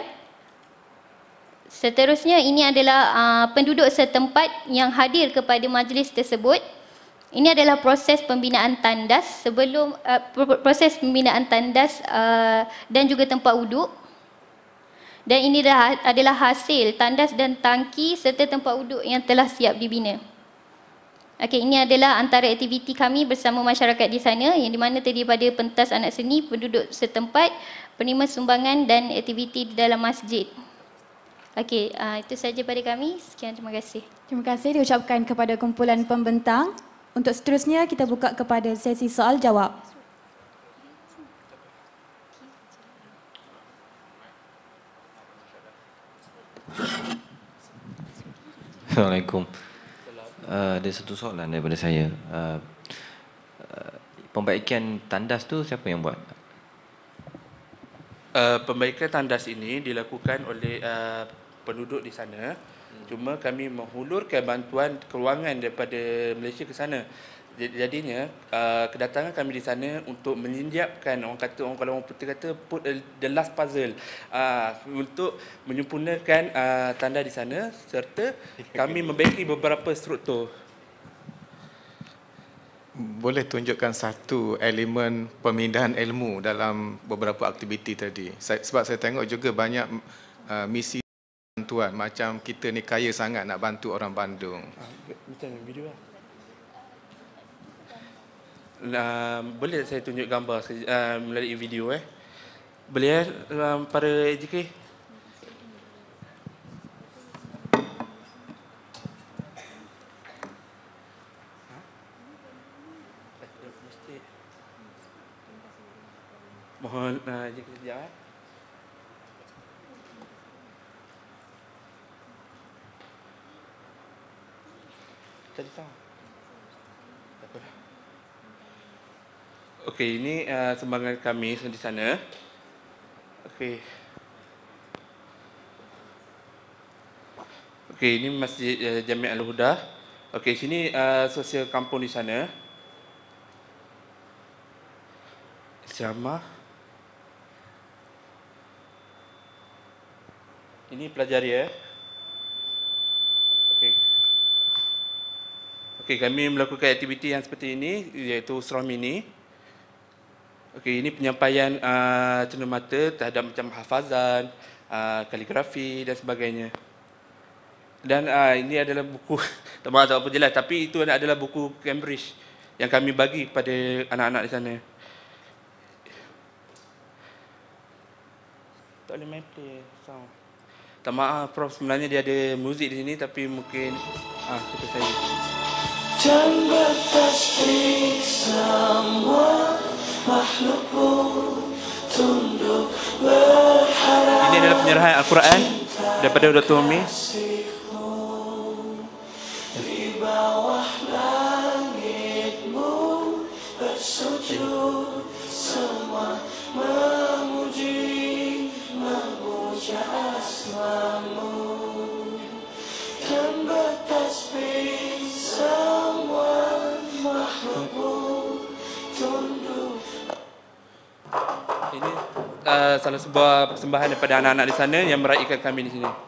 Seterusnya ini adalah uh, penduduk setempat yang hadir kepada majlis tersebut. Ini adalah proses pembinaan tandas sebelum uh, proses pembinaan tandas uh, dan juga tempat uduk. Dan ini adalah hasil tandas dan tangki serta tempat uduk yang telah siap dibina. Okey, ini adalah antara aktiviti kami bersama masyarakat di sana yang di mana terdiri pada pentas anak seni, penduduk setempat, penerima sumbangan dan aktiviti di dalam masjid. Okey, uh, itu saja pada kami. Sekian terima kasih. Terima kasih diucapkan kepada kumpulan pembentang. Untuk seterusnya kita buka kepada sesi soal jawab. Assalamualaikum. Eh, ada satu soalan daripada saya. Uh, pembaikan tandas tu siapa yang buat? Uh, pembaikan tandas ini dilakukan oleh uh, penduduk di sana. Hmm. Cuma kami menghulurkan bantuan kewangan daripada Malaysia ke sana jadinya uh, kedatangan kami di sana untuk menyediakan orang kata orang kalau orang putih kata put a, the last puzzle uh, untuk menyempurnakan uh, tanda di sana serta kami membaiki beberapa struktur boleh tunjukkan satu elemen pemindahan ilmu dalam beberapa aktiviti tadi saya, sebab saya tengok juga banyak uh, misi bantuan macam kita ni kaya sangat nak bantu orang Bandung. Ah, video lah um, boleh saya tunjuk gambar um, melalui video eh. Boleh eh, um, para AJK? Mohon uh, AJK sekejap eh? Okey, ini uh, sumbangan kami di sana. Okey. Okey, ini Masjid uh, Jami' Al-Huda. Okey, sini uh, sosial kampung di sana. Sama. Ini pelajar ya. Okey. Okey, kami melakukan aktiviti yang seperti ini iaitu seram ini. Okey, ini penyampaian uh, ah, cendermata terhadap macam hafazan, uh, kaligrafi dan sebagainya. Dan uh, ini adalah buku, *laughs* tak maaf apa jelas, tapi itu adalah buku Cambridge yang kami bagi kepada anak-anak di sana. Tak boleh main play sound. Tak maaf Prof, sebenarnya dia ada muzik di sini tapi mungkin... Ah, kita saya. Jangan berpastri someone ini adalah penyerahan Al-Quran daripada Dr. Umi. Semua memuji, memuja salah sebuah persembahan daripada anak-anak di sana yang meraihkan kami di sini.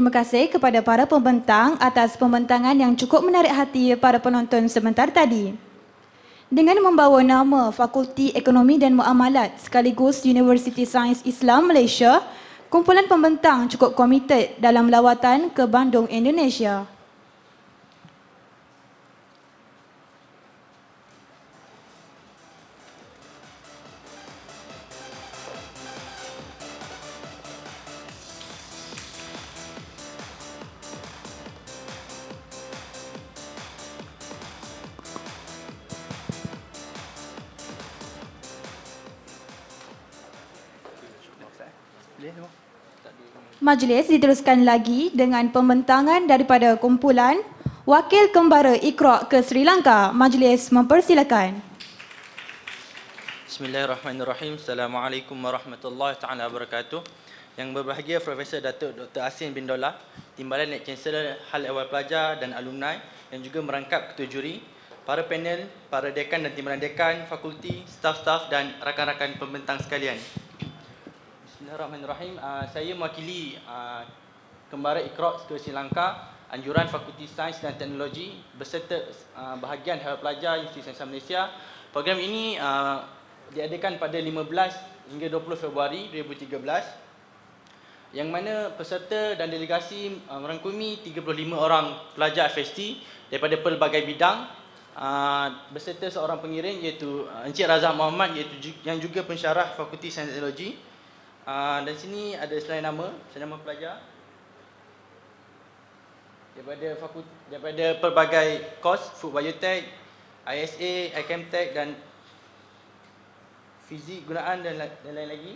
Terima kasih kepada para pembentang atas pembentangan yang cukup menarik hati para penonton sebentar tadi. Dengan membawa nama Fakulti Ekonomi dan Muamalat sekaligus University Sains Islam Malaysia, kumpulan pembentang cukup komited dalam lawatan ke Bandung, Indonesia. Majlis diteruskan lagi dengan pembentangan daripada kumpulan Wakil Kembara Ikhra ke Sri Lanka. Majlis mempersilakan. Bismillahirrahmanirrahim. Assalamualaikum warahmatullahi taala wabarakatuh. Yang berbahagia Profesor Datuk Dr. Asin bin Dola, Timbalan Naik Chancellor Hal Ehwal Pelajar dan Alumni yang juga merangkap ketua juri, para panel, para dekan dan timbalan dekan, fakulti, staf-staf dan rakan-rakan pembentang sekalian. Bismillahirrahmanirrahim. Uh, saya mewakili uh, ah, Kembara Ikrok, Sekolah Sri Lanka, Anjuran Fakulti Sains dan Teknologi beserta uh, ah, bahagian Hal Pelajar Universiti Sains Malaysia. Program ini uh, diadakan pada 15 hingga 20 Februari 2013 yang mana peserta dan delegasi uh, merangkumi 35 orang pelajar FST daripada pelbagai bidang Uh, beserta seorang pengiring iaitu Encik Razak Muhammad iaitu yang juga pensyarah Fakulti Sains Teknologi. Ah, dan sini ada selain nama, selain nama pelajar daripada fakulti, daripada pelbagai kos, food biotech, ISA, IChemTech dan fizik gunaan dan, dan lain lagi.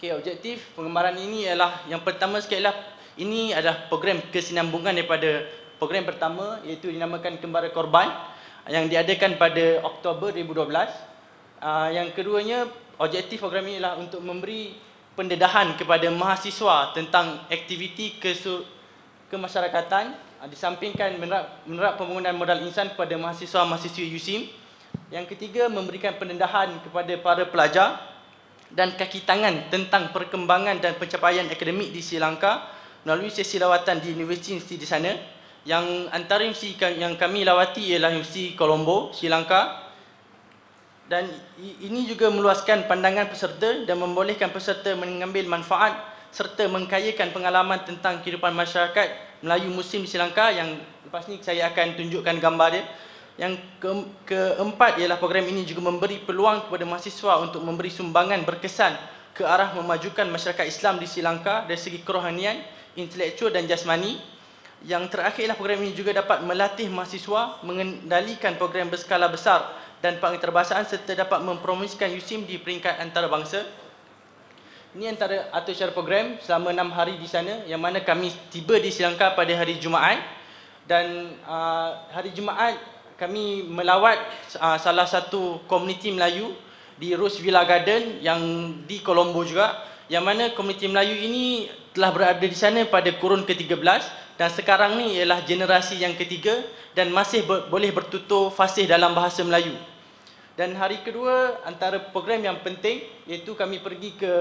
Okey, objektif pengembaraan ini ialah yang pertama sekali lah. ini adalah program kesinambungan daripada program pertama iaitu dinamakan Kembara Korban yang diadakan pada Oktober 2012. Uh, ah, yang keduanya Objektif program ini ialah untuk memberi pendedahan kepada mahasiswa tentang aktiviti kemasyarakatan ah, disampingkan menerap, menerap pembangunan modal insan kepada mahasiswa-mahasiswa USIM. Yang ketiga, memberikan pendedahan kepada para pelajar dan kaki tangan tentang perkembangan dan pencapaian akademik di Sri Lanka melalui sesi lawatan di universiti di sana. Yang antara universiti yang kami lawati ialah Universiti Colombo, Sri Lanka, dan ini juga meluaskan pandangan peserta dan membolehkan peserta mengambil manfaat serta mengkayakan pengalaman tentang kehidupan masyarakat Melayu Muslim di Sri Lanka yang lepas ni saya akan tunjukkan gambar dia yang ke keempat ialah program ini juga memberi peluang kepada mahasiswa untuk memberi sumbangan berkesan ke arah memajukan masyarakat Islam di Sri Lanka dari segi kerohanian, intelektual dan jasmani yang terakhir ialah program ini juga dapat melatih mahasiswa mengendalikan program berskala besar dan pengterbahasaan serta dapat mempromosikan USIM di peringkat antarabangsa. Ini antara atau share program selama enam hari di sana yang mana kami tiba di Sri Lanka pada hari Jumaat dan uh, hari Jumaat kami melawat uh, salah satu komuniti Melayu di Rose Villa Garden yang di Kolombo juga yang mana komuniti Melayu ini telah berada di sana pada kurun ke-13 dan sekarang ni ialah generasi yang ketiga dan masih ber- boleh bertutur fasih dalam bahasa Melayu. Dan hari kedua antara program yang penting iaitu kami pergi ke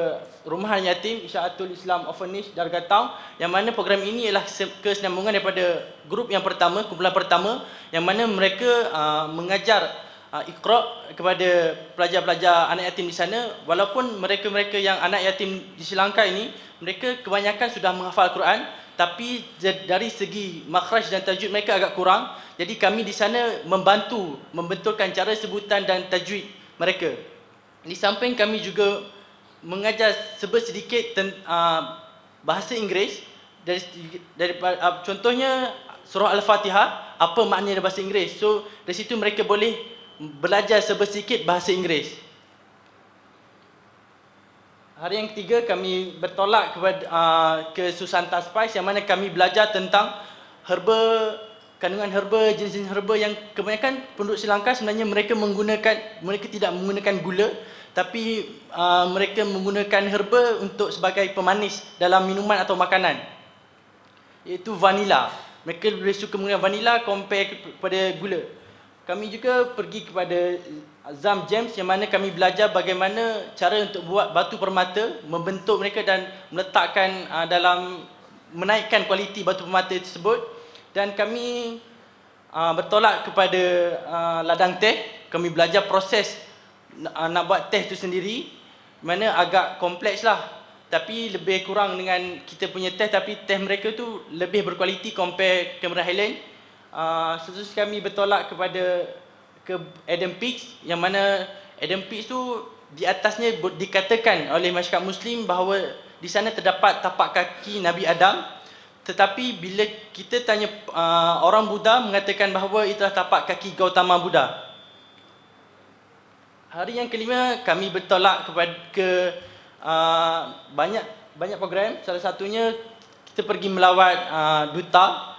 rumah yatim Isyaatul Islam Orphanage Darga Town yang mana program ini ialah kesinambungan daripada grup yang pertama, kumpulan pertama yang mana mereka uh, mengajar ah, ikro kepada pelajar-pelajar anak yatim di sana walaupun mereka-mereka yang anak yatim di Sri Lanka ini mereka kebanyakan sudah menghafal Quran tapi dari segi makhraj dan tajwid mereka agak kurang jadi kami di sana membantu membenturkan cara sebutan dan tajwid mereka di samping kami juga mengajar seber sedikit ten, uh, bahasa Inggeris dari, dari uh, contohnya surah al-fatihah apa maknanya bahasa Inggeris so dari situ mereka boleh belajar seber sedikit bahasa Inggeris Hari yang ketiga kami bertolak kepada uh, ke Susanta Spice yang mana kami belajar tentang herba kandungan herba jenis-jenis herba yang kebanyakan penduduk Sri Lanka sebenarnya mereka menggunakan mereka tidak menggunakan gula tapi uh, mereka menggunakan herba untuk sebagai pemanis dalam minuman atau makanan iaitu vanila mereka lebih suka menggunakan vanila compare kepada gula kami juga pergi kepada Zam James, yang mana kami belajar bagaimana cara untuk buat batu permata, membentuk mereka dan meletakkan uh, dalam menaikkan kualiti batu permata tersebut dan kami uh, bertolak kepada uh, ladang teh, kami belajar proses uh, nak buat teh tu sendiri mana agak kompleks lah tapi lebih kurang dengan kita punya teh tapi teh mereka tu lebih berkualiti compare Cameron Highland uh, selepas kami bertolak kepada ke Adam Peaks yang mana Adam Peaks tu di atasnya dikatakan oleh masyarakat muslim bahawa di sana terdapat tapak kaki Nabi Adam tetapi bila kita tanya uh, orang Buddha mengatakan bahawa itulah tapak kaki Gautama Buddha hari yang kelima kami bertolak kepada ke uh, banyak banyak program salah satunya kita pergi melawat uh, duta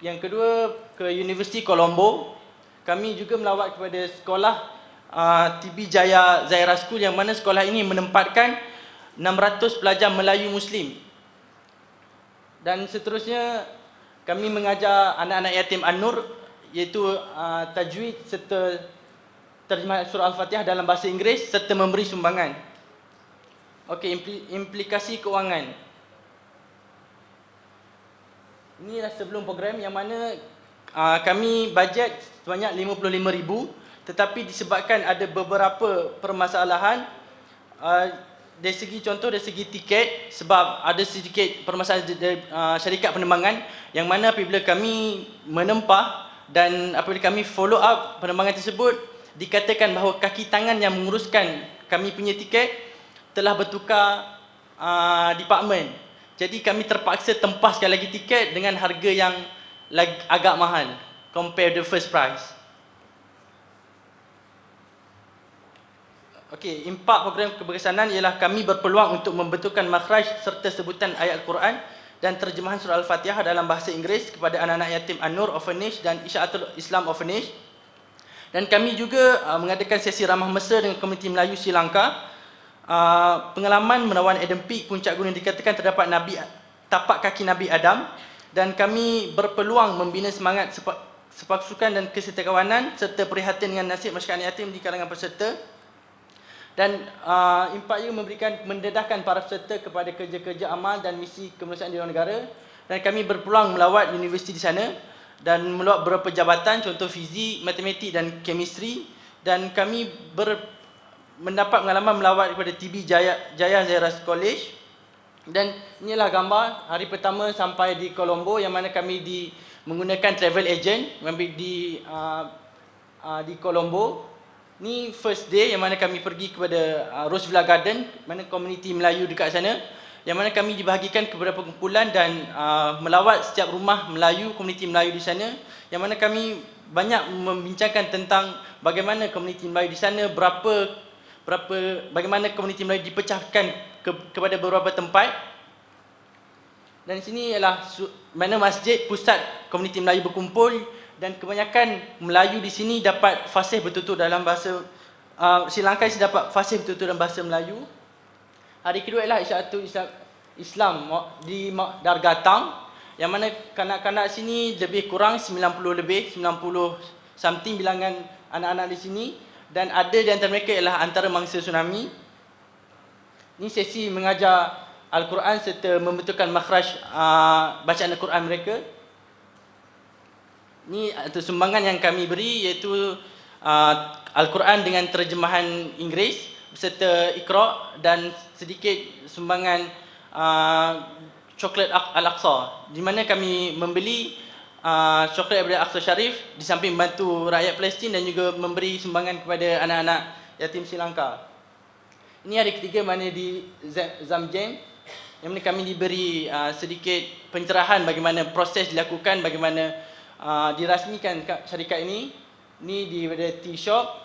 yang kedua ke Universiti Colombo kami juga melawat kepada sekolah uh, TB Jaya Zaira School yang mana sekolah ini menempatkan 600 pelajar Melayu Muslim. Dan seterusnya kami mengajar anak-anak yatim An-Nur iaitu uh, tajwid serta terjemah surah Al-Fatihah dalam bahasa Inggeris serta memberi sumbangan. Okey, impl- implikasi keuangan. Ini adalah sebelum program yang mana uh, kami bajet sebanyak 55 ribu, tetapi disebabkan ada beberapa permasalahan uh, dari segi contoh dari segi tiket sebab ada sedikit permasalahan dari uh, syarikat penerbangan yang mana apabila kami menempah dan apabila kami follow up penerbangan tersebut dikatakan bahawa kaki tangan yang menguruskan kami punya tiket telah bertukar uh, department jadi kami terpaksa tempah sekali lagi tiket dengan harga yang lagi, agak mahal compare the first prize. Okey, impak program keberkesanan ialah kami berpeluang untuk membentukkan makhraj serta sebutan ayat Quran dan terjemahan surah Al-Fatihah dalam bahasa Inggeris kepada anak-anak yatim An-Nur Orphanage dan Isyaatul Islam Orphanage. Dan kami juga uh, mengadakan sesi ramah mesra dengan komuniti Melayu Sri Lanka. Uh, pengalaman menawan Adam Peak puncak gunung dikatakan terdapat Nabi tapak kaki Nabi Adam dan kami berpeluang membina semangat sepasukan dan kesetiakawanan serta prihatin dengan nasib masyarakat yatim di kalangan peserta dan uh, impak ia memberikan mendedahkan para peserta kepada kerja-kerja amal dan misi kemanusiaan di luar negara dan kami berpeluang melawat universiti di sana dan melawat beberapa jabatan contoh fizik, matematik dan kemistri dan kami ber, mendapat pengalaman melawat daripada TB Jaya, Jaya Zairas College dan inilah gambar hari pertama sampai di Kolombo yang mana kami di menggunakan travel agent di uh, uh, di Colombo. Ni first day yang mana kami pergi kepada uh, Rose Villa Garden, mana komuniti Melayu dekat sana. Yang mana kami dibahagikan ke beberapa kumpulan dan uh, melawat setiap rumah Melayu, komuniti Melayu di sana. Yang mana kami banyak membincangkan tentang bagaimana komuniti Melayu di sana, berapa berapa bagaimana komuniti Melayu dipecahkan ke, kepada beberapa tempat dan sini ialah mana masjid pusat komuniti Melayu berkumpul dan kebanyakan Melayu di sini dapat fasih bertutur dalam bahasa uh, Sri Lanka sini dapat fasih bertutur dalam bahasa Melayu. Hari kedua ialah isyaratul Islam, Islam di Dargatang yang mana kanak-kanak sini lebih kurang 90 lebih 90 something bilangan anak-anak di sini dan ada di antara mereka ialah antara mangsa tsunami. Ini sesi mengajar Al-Quran serta membetulkan makhraj uh, bacaan Al-Quran mereka. Ini atau sumbangan yang kami beri iaitu uh, Al-Quran dengan terjemahan Inggeris serta Iqra dan sedikit sumbangan uh, coklat Al-Aqsa di mana kami membeli uh, coklat daripada Aqsa Sharif di samping membantu rakyat Palestin dan juga memberi sumbangan kepada anak-anak yatim Sri Lanka. Ini hari ketiga mana di Zamjeng yang mana kami diberi uh, sedikit pencerahan bagaimana proses dilakukan, bagaimana uh, dirasmikan syarikat ini. Ini di T-Shop.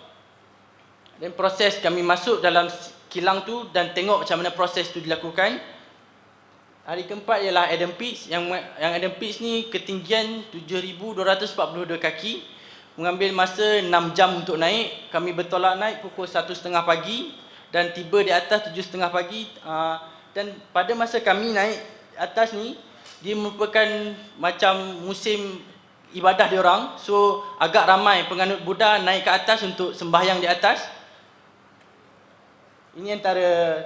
Dan proses kami masuk dalam kilang tu dan tengok macam mana proses tu dilakukan. Hari keempat ialah Adam Peach. Yang, yang Adam Peach ni ketinggian 7,242 kaki. Mengambil masa 6 jam untuk naik. Kami bertolak naik pukul 1.30 pagi. Dan tiba di atas 7.30 pagi. Uh, dan pada masa kami naik atas ni dia merupakan macam musim ibadah dia orang so agak ramai penganut Buddha naik ke atas untuk sembahyang di atas ini antara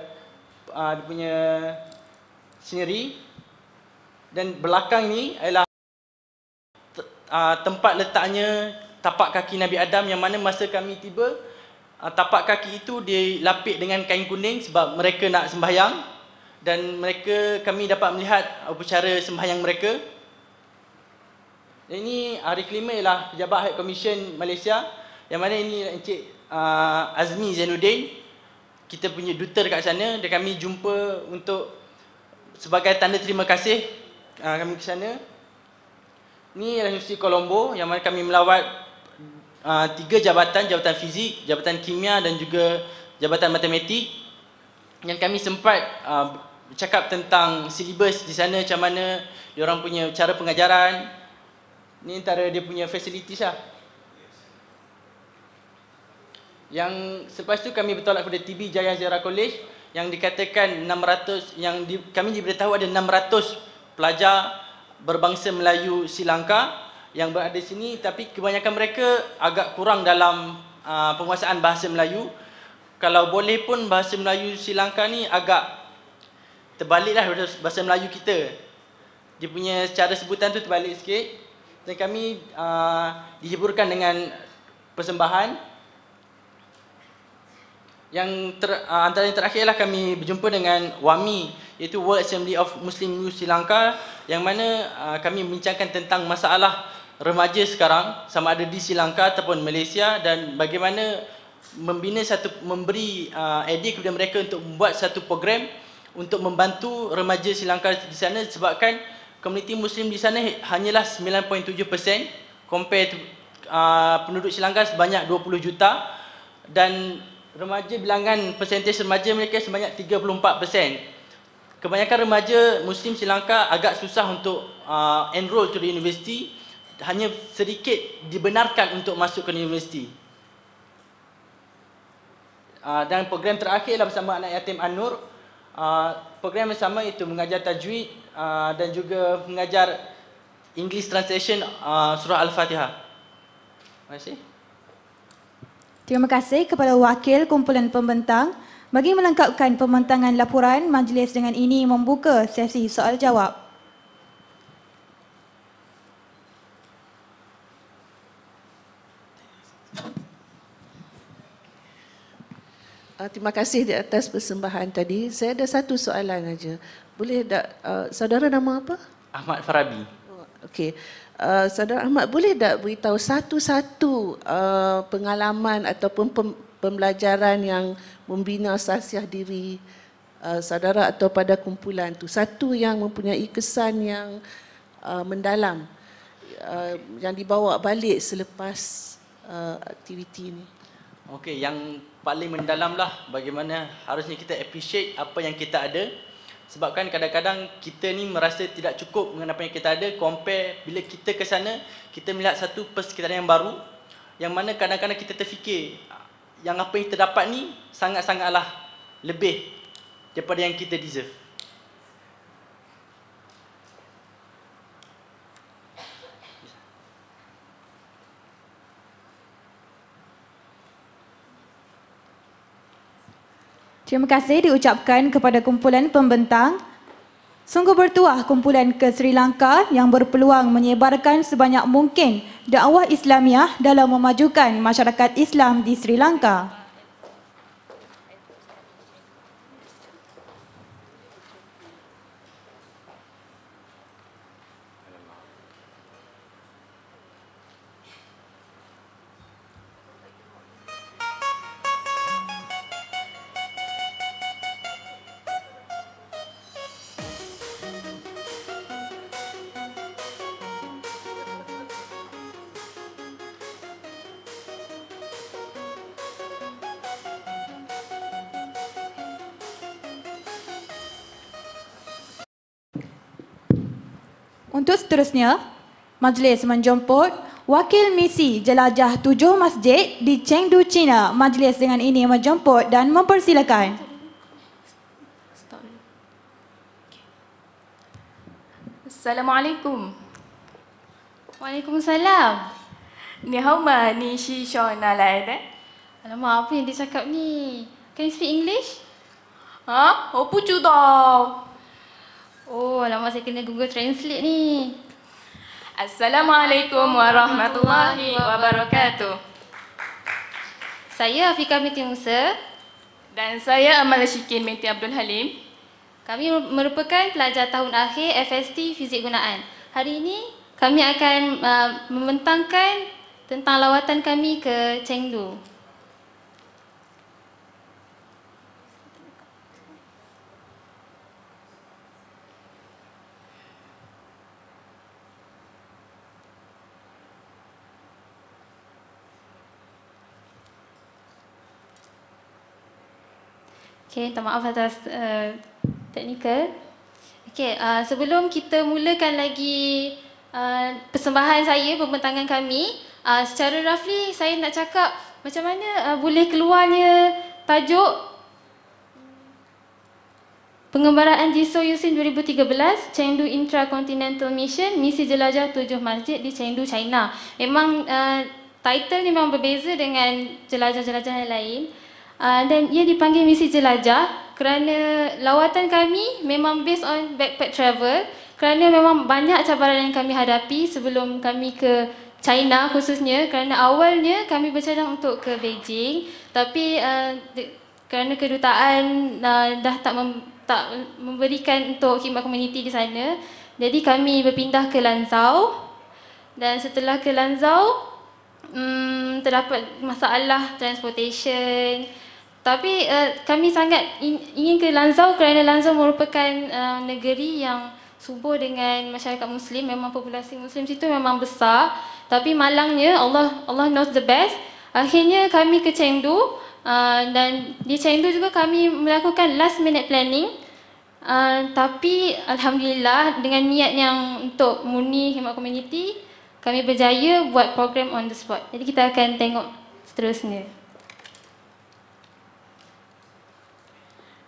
uh, dia punya sendiri dan belakang ni adalah uh, ah, tempat letaknya tapak kaki Nabi Adam yang mana masa kami tiba ah, tapak kaki itu dilapik dengan kain kuning sebab mereka nak sembahyang dan mereka kami dapat melihat upacara uh, sembahyang mereka. Ini hari uh, kelima ialah Pejabat High Commission Malaysia yang mana ini uh, Encik uh, Azmi Zainuddin kita punya duta dekat sana dan kami jumpa untuk sebagai tanda terima kasih uh, kami ke sana. Ini ialah Universiti Kolombo yang mana kami melawat uh, tiga jabatan, jabatan fizik, jabatan kimia dan juga jabatan matematik yang kami sempat uh, bercakap tentang syllabus di sana macam mana dia orang punya cara pengajaran ni antara dia punya facilities lah yang selepas tu kami bertolak kepada TB Jaya Ziarah College yang dikatakan 600 yang di, kami diberitahu ada 600 pelajar berbangsa Melayu Sri Lanka yang berada di sini tapi kebanyakan mereka agak kurang dalam uh, penguasaan bahasa Melayu kalau boleh pun bahasa Melayu Sri Lanka ni agak terbaliklah bahasa Melayu kita. Dia punya cara sebutan tu terbalik sikit. Dan kami uh, dihiburkan dengan persembahan. Yang ter, uh, antara yang terakhir ialah kami berjumpa dengan WAMI iaitu World Assembly of Muslim New Sri Lanka yang mana uh, kami membincangkan tentang masalah remaja sekarang sama ada di Sri Lanka ataupun Malaysia dan bagaimana membina satu memberi uh, idea kepada mereka untuk membuat satu program untuk membantu remaja Sri Lanka di sana sebabkan komuniti muslim di sana hanyalah 9.7% compare to, uh, penduduk Sri Lanka sebanyak 20 juta dan remaja bilangan persentase remaja mereka sebanyak 34%. Kebanyakan remaja muslim Sri Lanka agak susah untuk uh, enroll to the university hanya sedikit dibenarkan untuk masuk ke universiti. Uh, dan program terakhir ialah bersama anak yatim Anur An Ah, program yang sama itu mengajar tajwid uh, dan juga mengajar English translation uh, surah Al-Fatihah. Terima kasih. Terima kasih kepada wakil kumpulan pembentang. Bagi melengkapkan pembentangan laporan, majlis dengan ini membuka sesi soal jawab. Uh, terima kasih di atas persembahan tadi. Saya ada satu soalan aja. Boleh tak uh, saudara nama apa? Ahmad Farabi. Oh, Okey. Uh, saudara Ahmad boleh tak beritahu satu-satu uh, pengalaman ataupun pem- pembelajaran yang membina sasiah diri uh, saudara atau pada kumpulan tu satu yang mempunyai kesan yang uh, mendalam uh, yang dibawa balik selepas uh, aktiviti ini. Okey, yang paling mendalamlah bagaimana harusnya kita appreciate apa yang kita ada. Sebabkan kadang-kadang kita ni merasa tidak cukup dengan apa yang kita ada compare bila kita ke sana, kita melihat satu persekitaran yang baru yang mana kadang-kadang kita terfikir yang apa yang kita dapat ni sangat-sangatlah lebih daripada yang kita deserve. Terima kasih diucapkan kepada kumpulan pembentang. Sungguh bertuah kumpulan ke Sri Lanka yang berpeluang menyebarkan sebanyak mungkin dakwah Islamiah dalam memajukan masyarakat Islam di Sri Lanka. seterusnya, majlis menjemput wakil misi jelajah tujuh masjid di Chengdu, China. Majlis dengan ini menjemput dan mempersilakan. Assalamualaikum. Waalaikumsalam. Ni hao ma ni shi shona lai e de. Alamak, apa yang dia cakap ni? Can you speak English? Ha? Apa tau. Oh, alamak saya kena Google Translate ni. Assalamualaikum warahmatullahi wabarakatuh. Saya Afika binti Musa dan saya Amal Syikin binti Abdul Halim. Kami merupakan pelajar tahun akhir FST Fizik Gunaan. Hari ini kami akan uh, membentangkan tentang lawatan kami ke Chengdu. Okay, minta maaf atas uh, teknikal. Okay, uh, eh, sebelum kita mulakan lagi uh, persembahan saya, pembentangan kami, uh, secara roughly saya nak cakap macam mana uh, boleh keluarnya tajuk Pengembaraan Jisoo Yusin 2013, Chengdu Intracontinental Mission, Misi Jelajah Tujuh Masjid di Chengdu, China. Memang uh, title ni memang berbeza dengan jelajah-jelajah yang lain. Ah, dan ia dipanggil misi jelajah kerana lawatan kami memang based on backpack travel kerana memang banyak cabaran yang kami hadapi sebelum kami ke China khususnya kerana awalnya kami bercadang untuk ke Beijing tapi uh, kerana kedutaan uh, dah tak mem- tak memberikan untuk khidmat komuniti di sana jadi kami berpindah ke Lanzhou dan setelah ke Lanzhou um, hmm, terdapat masalah transportation tapi uh, kami sangat ingin ke Lanzau kerana Lanzau merupakan uh, negeri yang subur dengan masyarakat Muslim. Memang populasi Muslim situ memang besar. Tapi malangnya Allah Allah knows the best. Akhirnya kami ke Chengdu uh, dan di Chengdu juga kami melakukan last minute planning. Uh, tapi Alhamdulillah dengan niat yang untuk muni hemat community, kami berjaya buat program on the spot. Jadi kita akan tengok seterusnya.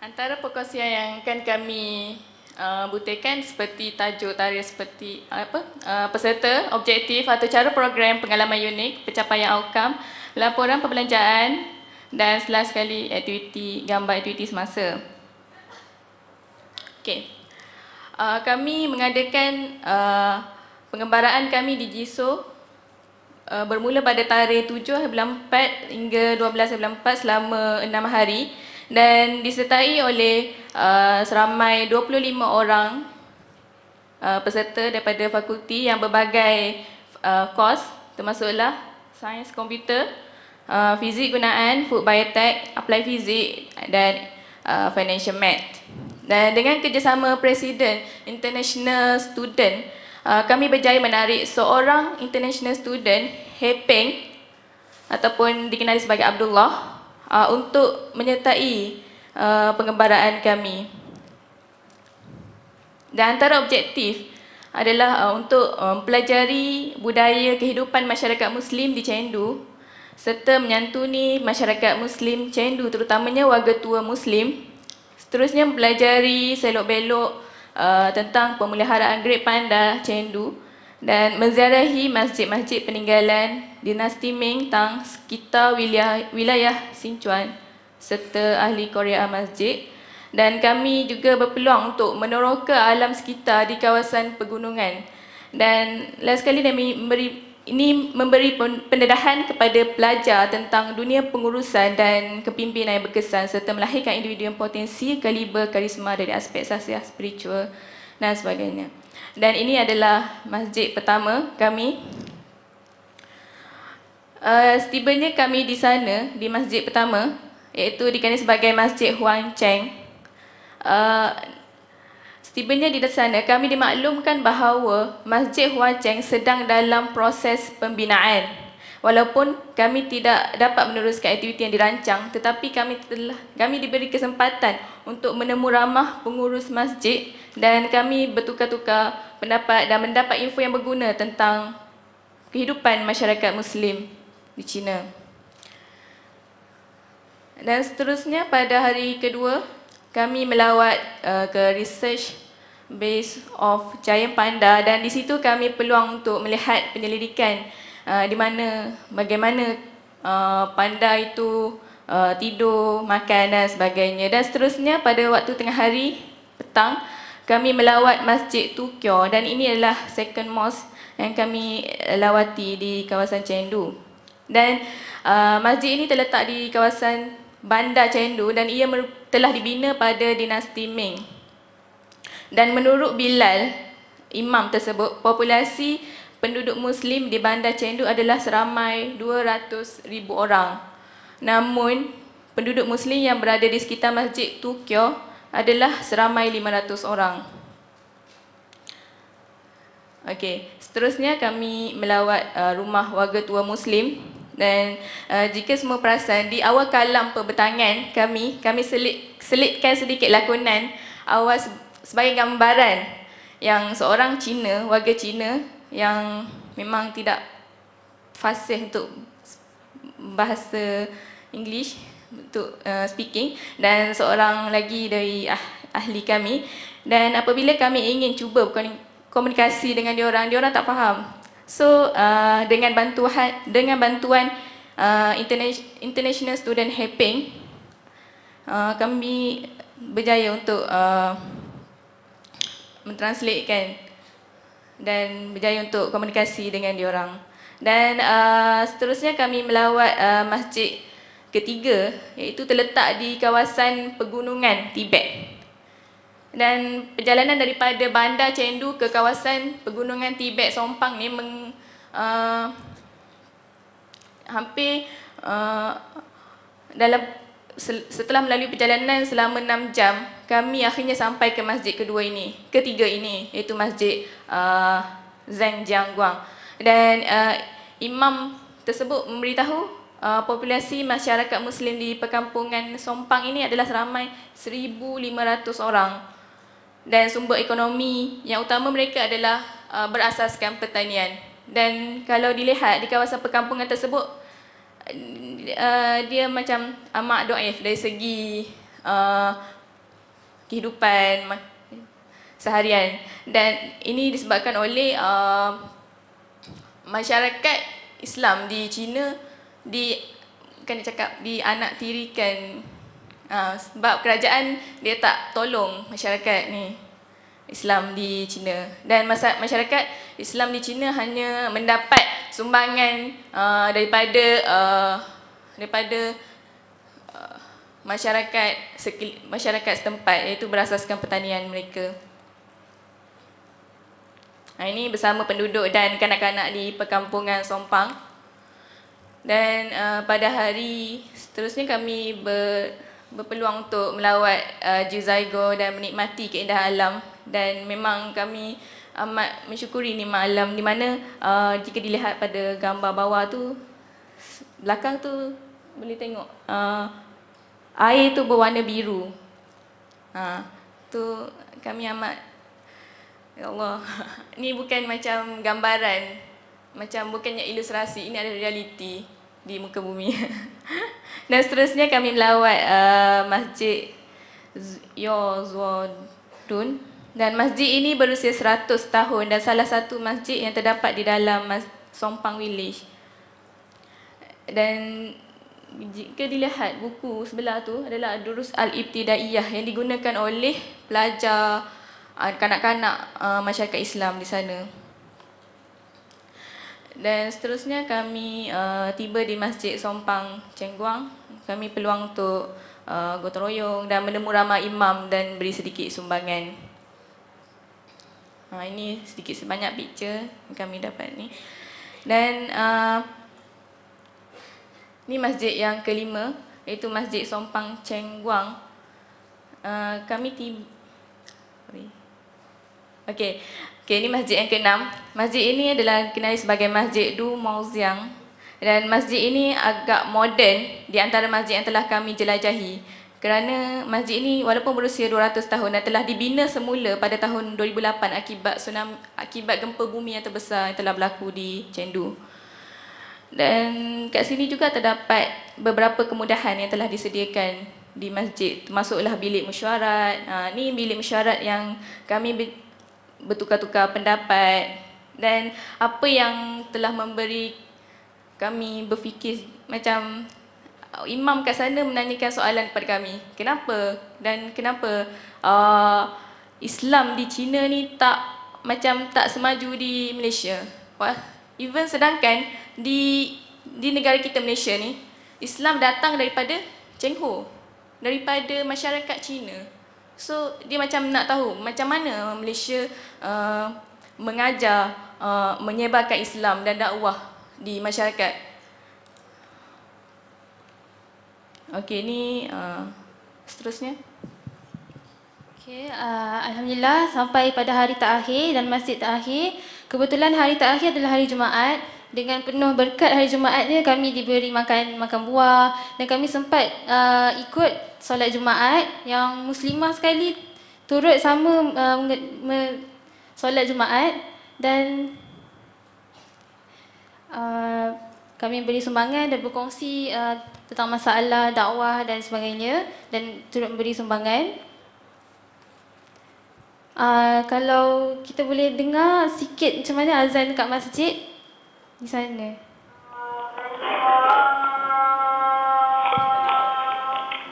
antara perkongsian yang akan kami uh, butirkan seperti tajuk tarikh seperti apa uh, peserta objektif atau cara program pengalaman unik pencapaian outcome laporan perbelanjaan dan last sekali aktiviti gambar aktiviti semasa Okay, uh, kami mengadakan uh, pengembaraan kami di Jiso uh, bermula pada tarikh 7 bulan 4 hingga 12 bulan 4 selama 6 hari dan disertai oleh uh, seramai 25 orang uh, peserta daripada fakulti yang berbagai uh, kos termasuklah sains komputer, uh, fizik gunaan, food biotech, apply fizik dan uh, financial math. Dan dengan kerjasama presiden international student uh, kami berjaya menarik seorang international student, He Peng ataupun dikenali sebagai Abdullah uh, untuk menyertai uh, pengembaraan kami. Dan antara objektif adalah uh, untuk mempelajari um, budaya kehidupan masyarakat Muslim di Chengdu serta menyantuni masyarakat Muslim Chengdu terutamanya warga tua Muslim. Seterusnya mempelajari selok-belok uh, tentang pemeliharaan Great Panda Chengdu dan menziarahi masjid-masjid peninggalan dinasti Ming Tang sekitar wilayah, wilayah Sichuan serta ahli Korea Masjid dan kami juga berpeluang untuk meneroka alam sekitar di kawasan pegunungan dan last sekali kami memberi, ini memberi pendedahan kepada pelajar tentang dunia pengurusan dan kepimpinan yang berkesan serta melahirkan individu yang potensi kaliber karisma dari aspek sosial, spiritual dan sebagainya dan ini adalah masjid pertama kami. Uh, setibanya kami di sana, di masjid pertama, iaitu dikenali sebagai Masjid Huang Cheng. Uh, setibanya di sana, kami dimaklumkan bahawa Masjid Huang Cheng sedang dalam proses pembinaan. Walaupun kami tidak dapat meneruskan aktiviti yang dirancang, tetapi kami telah kami diberi kesempatan untuk menemu ramah pengurus masjid dan kami bertukar-tukar pendapat dan mendapat info yang berguna tentang kehidupan masyarakat Muslim di China. Dan seterusnya pada hari kedua kami melawat uh, ke research base of Giant Panda dan di situ kami peluang untuk melihat penyelidikan uh, di mana bagaimana uh, panda itu uh, tidur, makan dan sebagainya. Dan seterusnya pada waktu tengah hari petang uh, kami melawat Masjid Tukyo dan ini adalah second mosque yang kami eh, lawati di kawasan Chengdu. Dan uh, masjid ini terletak di kawasan Bandar Chengdu dan ia telah dibina pada dinasti Ming. Dan menurut Bilal, imam tersebut, populasi penduduk Muslim di Bandar Chengdu adalah seramai 200,000 orang. Namun, penduduk Muslim yang berada di sekitar Masjid Tukyo adalah seramai 500 orang. Okey, seterusnya kami melawat uh, rumah warga tua Muslim dan uh, jika semua perasan di awal kalam perbetangan kami, kami selit, selitkan sedikit lakonan awal sebagai gambaran yang seorang Cina, warga Cina yang memang tidak fasih untuk bahasa English untuk uh, speaking dan seorang lagi dari ah, ahli kami dan apabila kami ingin cuba komunikasi dengan dia orang dia orang tak faham so uh, dengan bantuan dengan bantuan uh, international international student helping uh, kami berjaya untuk uh, mentranslate dan berjaya untuk komunikasi dengan dia orang dan uh, seterusnya kami melawat uh, masjid ketiga iaitu terletak di kawasan pegunungan Tibet. Dan perjalanan daripada bandar Chengdu ke kawasan pegunungan Tibet Sompang ni meng, uh, hampir uh, dalam setelah melalui perjalanan selama enam jam kami akhirnya sampai ke masjid kedua ini, ketiga ini iaitu masjid uh, Zhang Jiangguang. Dan uh, imam tersebut memberitahu Ah, populasi masyarakat Muslim di perkampungan Sompang ini adalah ramai 1,500 orang dan sumber ekonomi yang utama mereka adalah ah, berasaskan pertanian dan kalau dilihat di kawasan perkampungan tersebut ah, dia macam amat doif dari segi kehidupan seharian dan ini disebabkan oleh masyarakat Islam di China di kan dia cakap di anak tirikan uh, sebab kerajaan dia tak tolong masyarakat ni Islam di China dan masa, masyarakat Islam di China hanya mendapat sumbangan uh, daripada uh, daripada uh, masyarakat sekil, masyarakat setempat iaitu berasaskan pertanian mereka. Nah, ini bersama penduduk dan kanak-kanak di perkampungan Sompang. Dan uh, pada hari seterusnya kami ber, berpeluang untuk melawat uh, Juzaigo dan menikmati keindahan alam dan memang kami amat uh, mensyukuri ni malam di mana uh, jika dilihat pada gambar bawah tu belakang tu boleh tengok uh, air tu berwarna biru. uh, tu kami amat ya Allah. *laughs* ni bukan macam gambaran macam bukannya ilustrasi, ini adalah realiti di muka bumi. *laughs* Dan seterusnya kami melawat uh, Masjid Yozwadun. Dan masjid ini berusia 100 tahun dan salah satu masjid yang terdapat di dalam Mas- Sompang Village. Dan jika dilihat buku sebelah tu adalah Durus Al-Ibtidaiyah yang digunakan oleh pelajar uh, kanak-kanak uh, masyarakat Islam di sana. Dan seterusnya kami uh, tiba di Masjid Sompang Cengguang. Kami peluang untuk uh, gotong royong dan menemu ramai imam dan beri sedikit sumbangan. Uh, ini sedikit sebanyak picture yang kami dapat ni. Dan uh, ni masjid yang kelima iaitu Masjid Sompang Cengguang. Uh, kami tiba Okey. Okey, ini masjid yang keenam. Masjid ini adalah dikenali sebagai Masjid Du Mauziang dan masjid ini agak moden di antara masjid yang telah kami jelajahi. Kerana masjid ini walaupun berusia 200 tahun dan telah dibina semula pada tahun 2008 akibat tsunami akibat gempa bumi yang terbesar yang telah berlaku di Chengdu. Dan kat sini juga terdapat beberapa kemudahan yang telah disediakan di masjid termasuklah bilik mesyuarat. Ha, ini bilik mesyuarat yang kami bertukar-tukar pendapat dan apa yang telah memberi kami berfikir macam oh, imam kat sana menanyakan soalan kepada kami kenapa dan kenapa uh, Islam di China ni tak macam tak semaju di Malaysia Wah, even sedangkan di di negara kita Malaysia ni Islam datang daripada Cheng Ho daripada masyarakat China So dia macam nak tahu macam mana Malaysia uh, mengajar uh, menyebarkan Islam dan dakwah di masyarakat. Okey ni uh, seterusnya. Okey uh, alhamdulillah sampai pada hari terakhir dan masjid terakhir. Kebetulan hari terakhir adalah hari Jumaat dengan penuh berkat hari Jumaatnya kami diberi makan makan buah dan kami sempat uh, ikut solat Jumaat yang muslimah sekali turut sama uh, me, solat Jumaat dan uh, kami beri sumbangan dan berkongsi uh, tentang masalah dakwah dan sebagainya dan turut beri sumbangan uh, kalau kita boleh dengar sikit macam mana azan dekat masjid di sana.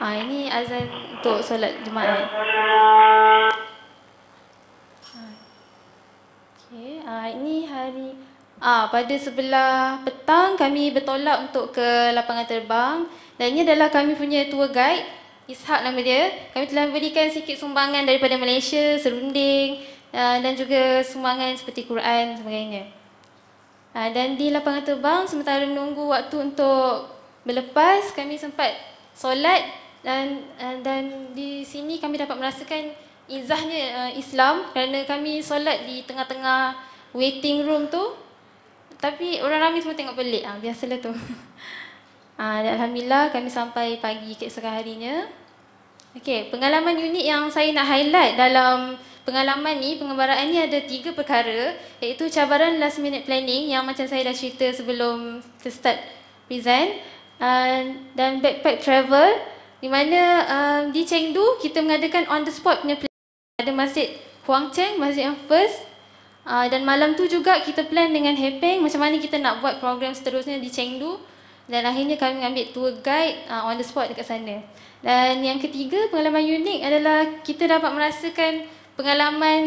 Ah ha, ini azan untuk solat jemaat. Okey, ah ha, ini hari ah ha, pada sebelah petang kami bertolak untuk ke lapangan terbang dan ini adalah kami punya tour guide Ishak nama dia. Kami telah berikan sikit sumbangan daripada Malaysia, serunding ah, dan juga sumbangan seperti Quran sebagainya. Ah, dan di lapangan terbang sementara menunggu waktu untuk melepas kami sempat solat dan ah, dan di sini kami dapat merasakan izahnya ah, Islam kerana kami solat di tengah-tengah waiting room tu tapi orang ramai semua tengok pelik ah biasalah tu. *laughs* Ah alhamdulillah kami sampai pagi keesokan harinya. Okay, pengalaman unik yang saya nak highlight dalam pengalaman ni, pengembaraan ni ada tiga perkara iaitu cabaran last minute planning yang macam saya dah cerita sebelum to start present uh, dan backpack travel di mana uh, di Chengdu kita mengadakan on the spot punya planning ada masjid Huangcheng, masjid yang first uh, dan malam tu juga kita plan dengan Hepeng macam mana kita nak buat program seterusnya di Chengdu dan akhirnya kami ambil tour guide uh, on the spot dekat sana dan yang ketiga pengalaman unik adalah kita dapat merasakan pengalaman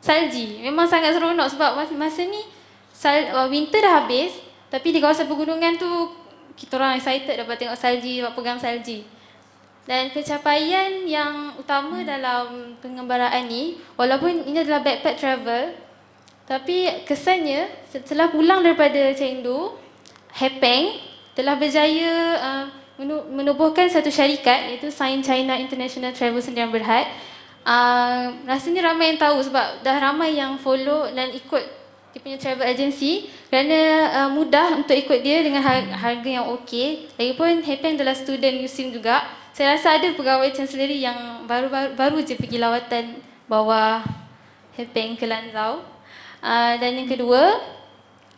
salji. Memang sangat seronok sebab masa, masa ni sal, uh, winter dah habis tapi di kawasan pergunungan tu kita orang excited dapat tengok salji, dapat pegang salji. Dan pencapaian yang utama hmm. dalam pengembaraan ni, walaupun ini adalah backpack travel, tapi kesannya setelah pulang daripada Chengdu, Hepeng telah berjaya uh, menubuhkan satu syarikat iaitu Sign China International Travel Sendirian Berhad uh, rasanya ramai yang tahu sebab dah ramai yang follow dan ikut dia punya travel agency kerana uh, mudah untuk ikut dia dengan harga yang okey. Lagipun Hepeng adalah student USIM juga. Saya rasa ada pegawai chancellery yang baru-baru je pergi lawatan bawa Hepeng ke Lanzau. Uh, dan yang kedua,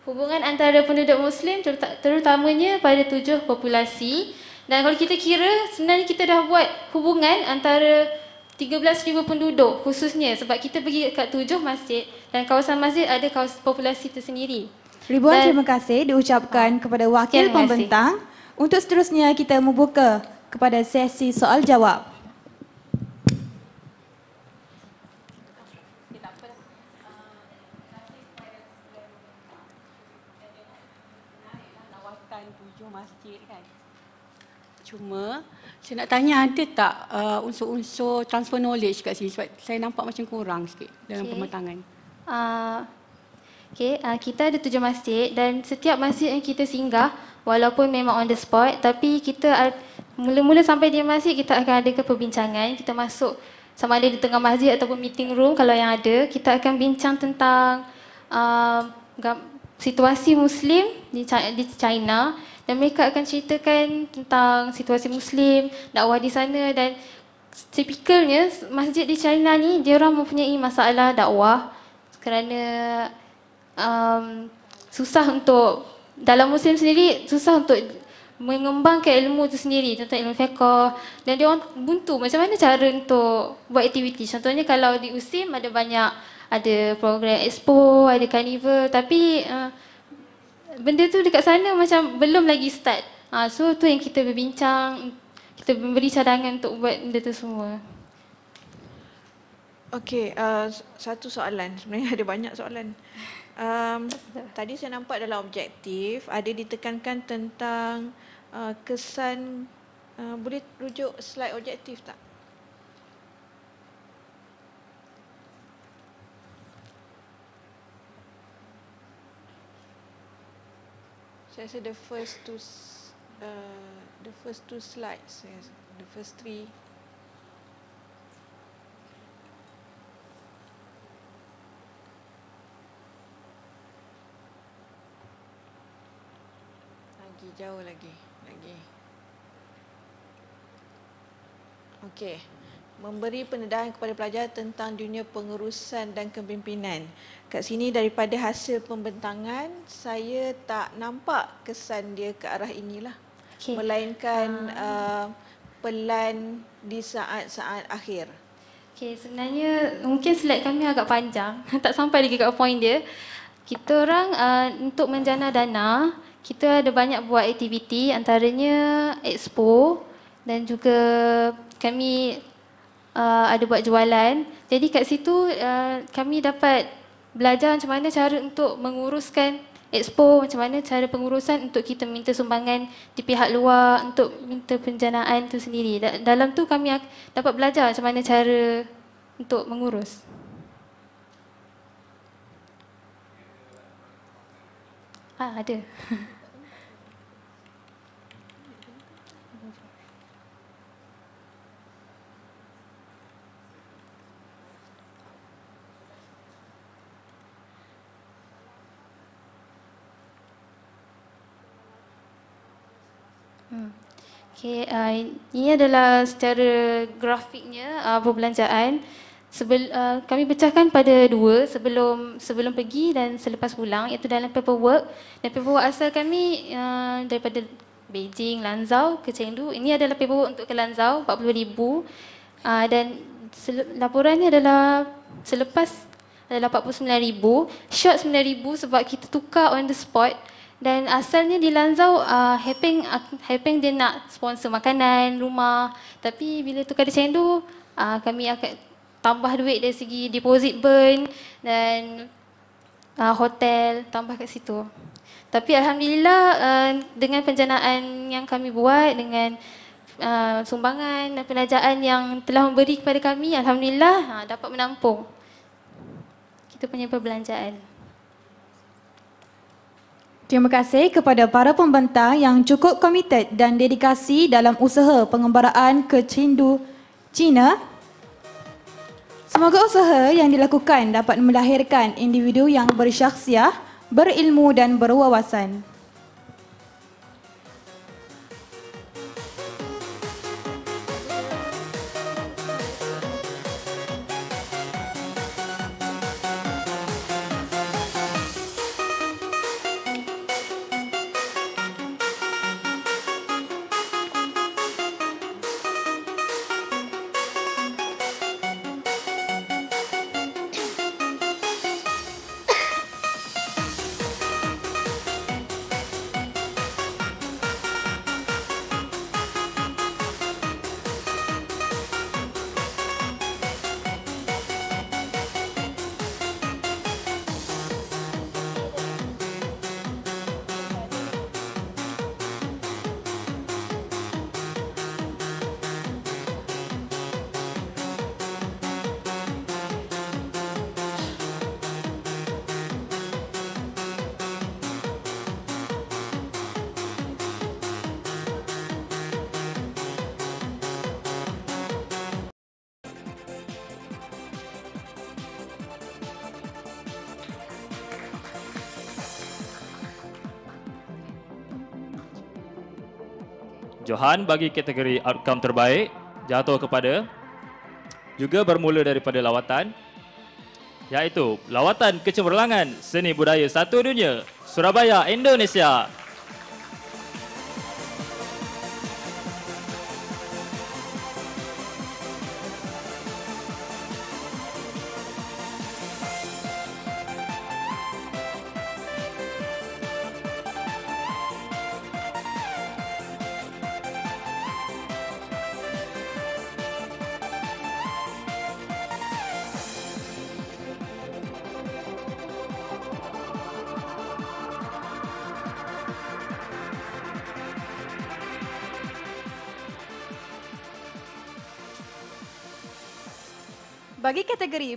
hubungan antara penduduk Muslim terutamanya pada tujuh populasi. Dan kalau kita kira, sebenarnya kita dah buat hubungan antara 13 ribu penduduk khususnya sebab kita pergi dekat tujuh masjid dan kawasan masjid ada kawasan populasi tersendiri. Ribuan dan, terima kasih diucapkan ah, kepada wakil pembentang. Untuk seterusnya kita membuka kepada sesi soal jawab. Uh, lah, kan. Cuma saya nak tanya ada tak uh, unsur-unsur transfer knowledge kat sini sebab saya nampak macam kurang sikit dalam okay. pematangan. Uh, Okay, uh, kita ada tujuh masjid dan setiap masjid yang kita singgah walaupun memang on the spot tapi kita uh, mula-mula sampai di masjid kita akan ada perbincangan kita masuk sama ada di tengah masjid ataupun meeting room kalau yang ada kita akan bincang tentang uh, situasi muslim di China dan mereka akan ceritakan tentang situasi muslim dakwah di sana dan tipikalnya masjid di China ni dia orang mempunyai masalah dakwah kerana um, susah untuk dalam muslim sendiri susah untuk mengembangkan ilmu tu sendiri tentang ilmu fiqh dan dia orang buntu macam mana cara untuk buat aktiviti contohnya kalau di USIM ada banyak ada program expo ada carnival tapi uh, benda tu dekat sana macam belum lagi start. Ha, so tu yang kita berbincang, kita memberi cadangan untuk buat benda tu semua. Okey, uh, satu soalan. Sebenarnya *laughs* ada banyak soalan. Um, tadi saya nampak dalam objektif ada ditekankan tentang uh, kesan. Uh, boleh rujuk slide objektif tak? Saya rasa the first two uh, the first two slides, the first three lagi jauh lagi lagi. Okay memberi pendedahan kepada pelajar tentang dunia pengurusan dan kepimpinan. Kat sini daripada hasil pembentangan, saya tak nampak kesan dia ke arah inilah. Okay. Melainkan ah. uh, pelan di saat-saat akhir. Okay, sebenarnya mungkin slide kami agak panjang, *laughs* tak sampai lagi kat poin dia. Kita orang uh, untuk menjana dana, kita ada banyak buat aktiviti antaranya expo dan juga kami uh, ada buat jualan. Jadi kat situ uh, kami dapat belajar macam mana cara untuk menguruskan expo, macam mana cara pengurusan untuk kita minta sumbangan di pihak luar untuk minta penjanaan tu sendiri. Dalam tu kami dapat belajar macam mana cara untuk mengurus. Ah, ada. *laughs* Okay, uh, ini adalah secara grafiknya uh, perbelanjaan. Sebel, uh, kami pecahkan pada dua sebelum sebelum pergi dan selepas pulang iaitu dalam paperwork. Dan paperwork asal kami uh, daripada Beijing, Lanzhou ke Chengdu. Ini adalah paperwork untuk ke Lanzhou, RM40,000. Uh, dan sel, laporannya adalah selepas adalah RM49,000. Short RM9,000 sebab kita tukar on the spot. Dan asalnya di Lanzau, uh, Heping, uh, Heping dia nak sponsor makanan, rumah. Tapi bila tukar di Cendu, uh, kami akan tambah duit dari segi deposit burn dan uh, hotel, tambah kat situ. Tapi Alhamdulillah, uh, dengan penjanaan yang kami buat, dengan uh, sumbangan dan penajaan yang telah memberi kepada kami, Alhamdulillah uh, dapat menampung. Kita punya perbelanjaan. Terima kasih kepada para pembentang yang cukup komited dan dedikasi dalam usaha pengembaraan ke Cindu, China. Semoga usaha yang dilakukan dapat melahirkan individu yang bersyaksiah, berilmu dan berwawasan. Johan bagi kategori outcome terbaik jatuh kepada juga bermula daripada lawatan iaitu lawatan kecemerlangan seni budaya satu dunia Surabaya Indonesia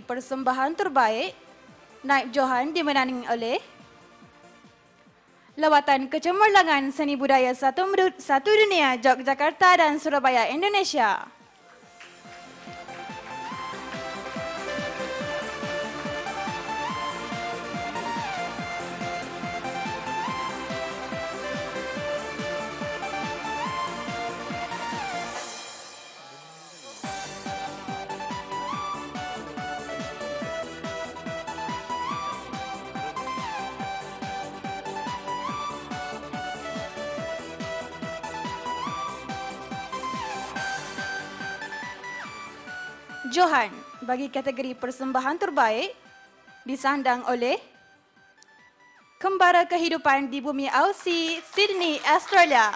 persembahan terbaik Naib Johan dimenangi oleh Lawatan Kecemerlangan Seni Budaya Satu, Dunia Jogjakarta dan Surabaya Indonesia. Johan bagi kategori persembahan terbaik disandang oleh Kembara Kehidupan di Bumi Aussie, Sydney, Australia.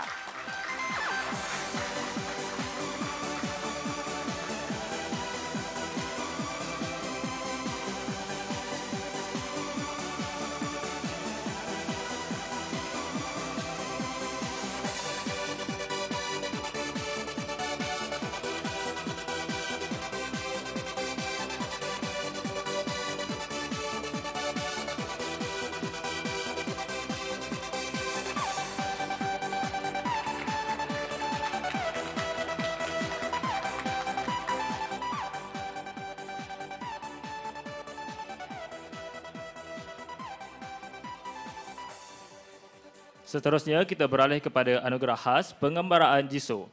Seterusnya kita beralih kepada anugerah khas pengembaraan JISO.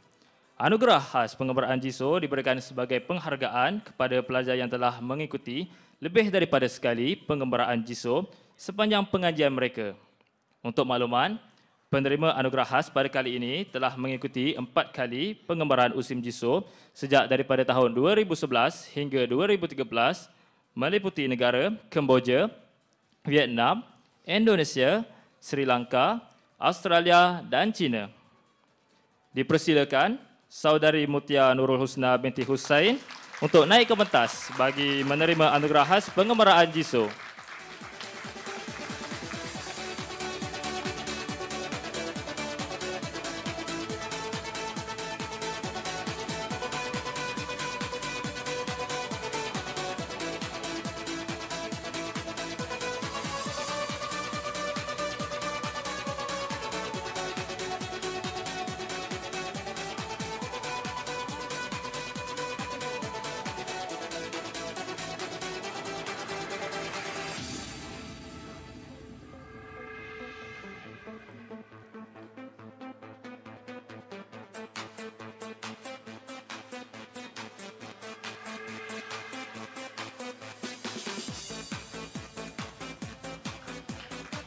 Anugerah khas pengembaraan JISO diberikan sebagai penghargaan kepada pelajar yang telah mengikuti lebih daripada sekali pengembaraan JISO sepanjang pengajian mereka. Untuk makluman, penerima anugerah khas pada kali ini telah mengikuti empat kali pengembaraan USIM JISO sejak daripada tahun 2011 hingga 2013 meliputi negara Kemboja, Vietnam, Indonesia, Sri Lanka, Australia dan China. Dipersilakan Saudari Mutia Nurul Husna binti Hussein untuk naik ke pentas bagi menerima anugerah khas pengemaraan Jisoo.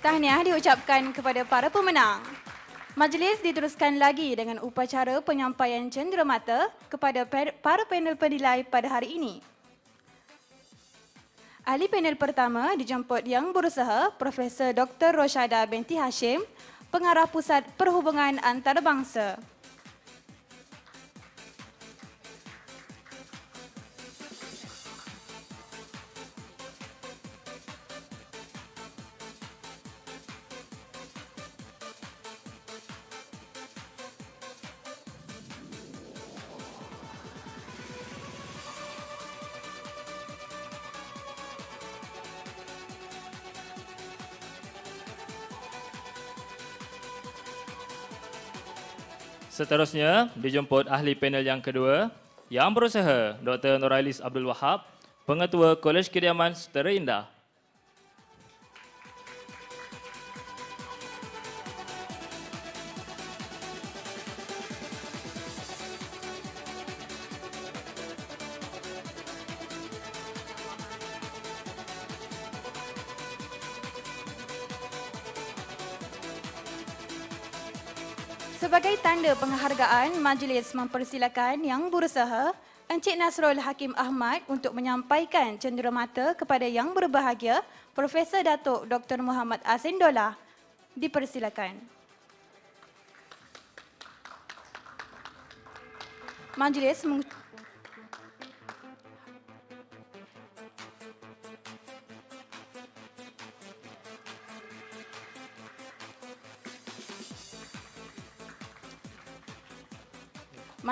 Tahniah diucapkan kepada para pemenang. Majlis diteruskan lagi dengan upacara penyampaian cenderamata kepada para panel penilai pada hari ini. Ahli panel pertama dijemput yang berusaha Profesor Dr. Roshada binti Hashim, Pengarah Pusat Perhubungan Antarabangsa. seterusnya dijemput ahli panel yang kedua yang berusaha Dr. Norailis Abdul Wahab, Pengetua Kolej Kediaman Seterindah. perlembagaan majlis mempersilakan yang berusaha Encik Nasrul Hakim Ahmad untuk menyampaikan cenderamata kepada yang berbahagia Profesor Datuk Dr. Muhammad Asin Dola. Dipersilakan. Majlis mengucapkan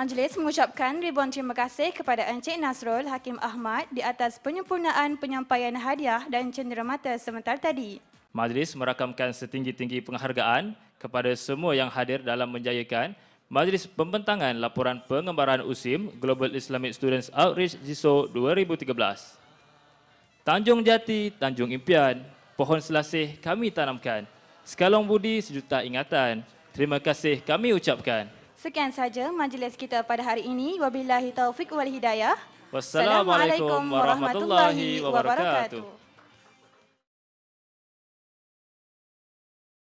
Majlis mengucapkan ribuan terima kasih kepada Encik Nasrul Hakim Ahmad di atas penyempurnaan penyampaian hadiah dan cenderamata sementara tadi. Majlis merakamkan setinggi-tinggi penghargaan kepada semua yang hadir dalam menjayakan Majlis Pembentangan Laporan Pengembaraan USIM Global Islamic Students Outreach JISO 2013. Tanjung Jati, Tanjung Impian, Pohon Selasih kami tanamkan. Sekalong budi sejuta ingatan. Terima kasih kami ucapkan. Sekian saja majlis kita pada hari ini. Wabillahi taufik wal hidayah. Wassalamualaikum warahmatullahi wabarakatuh.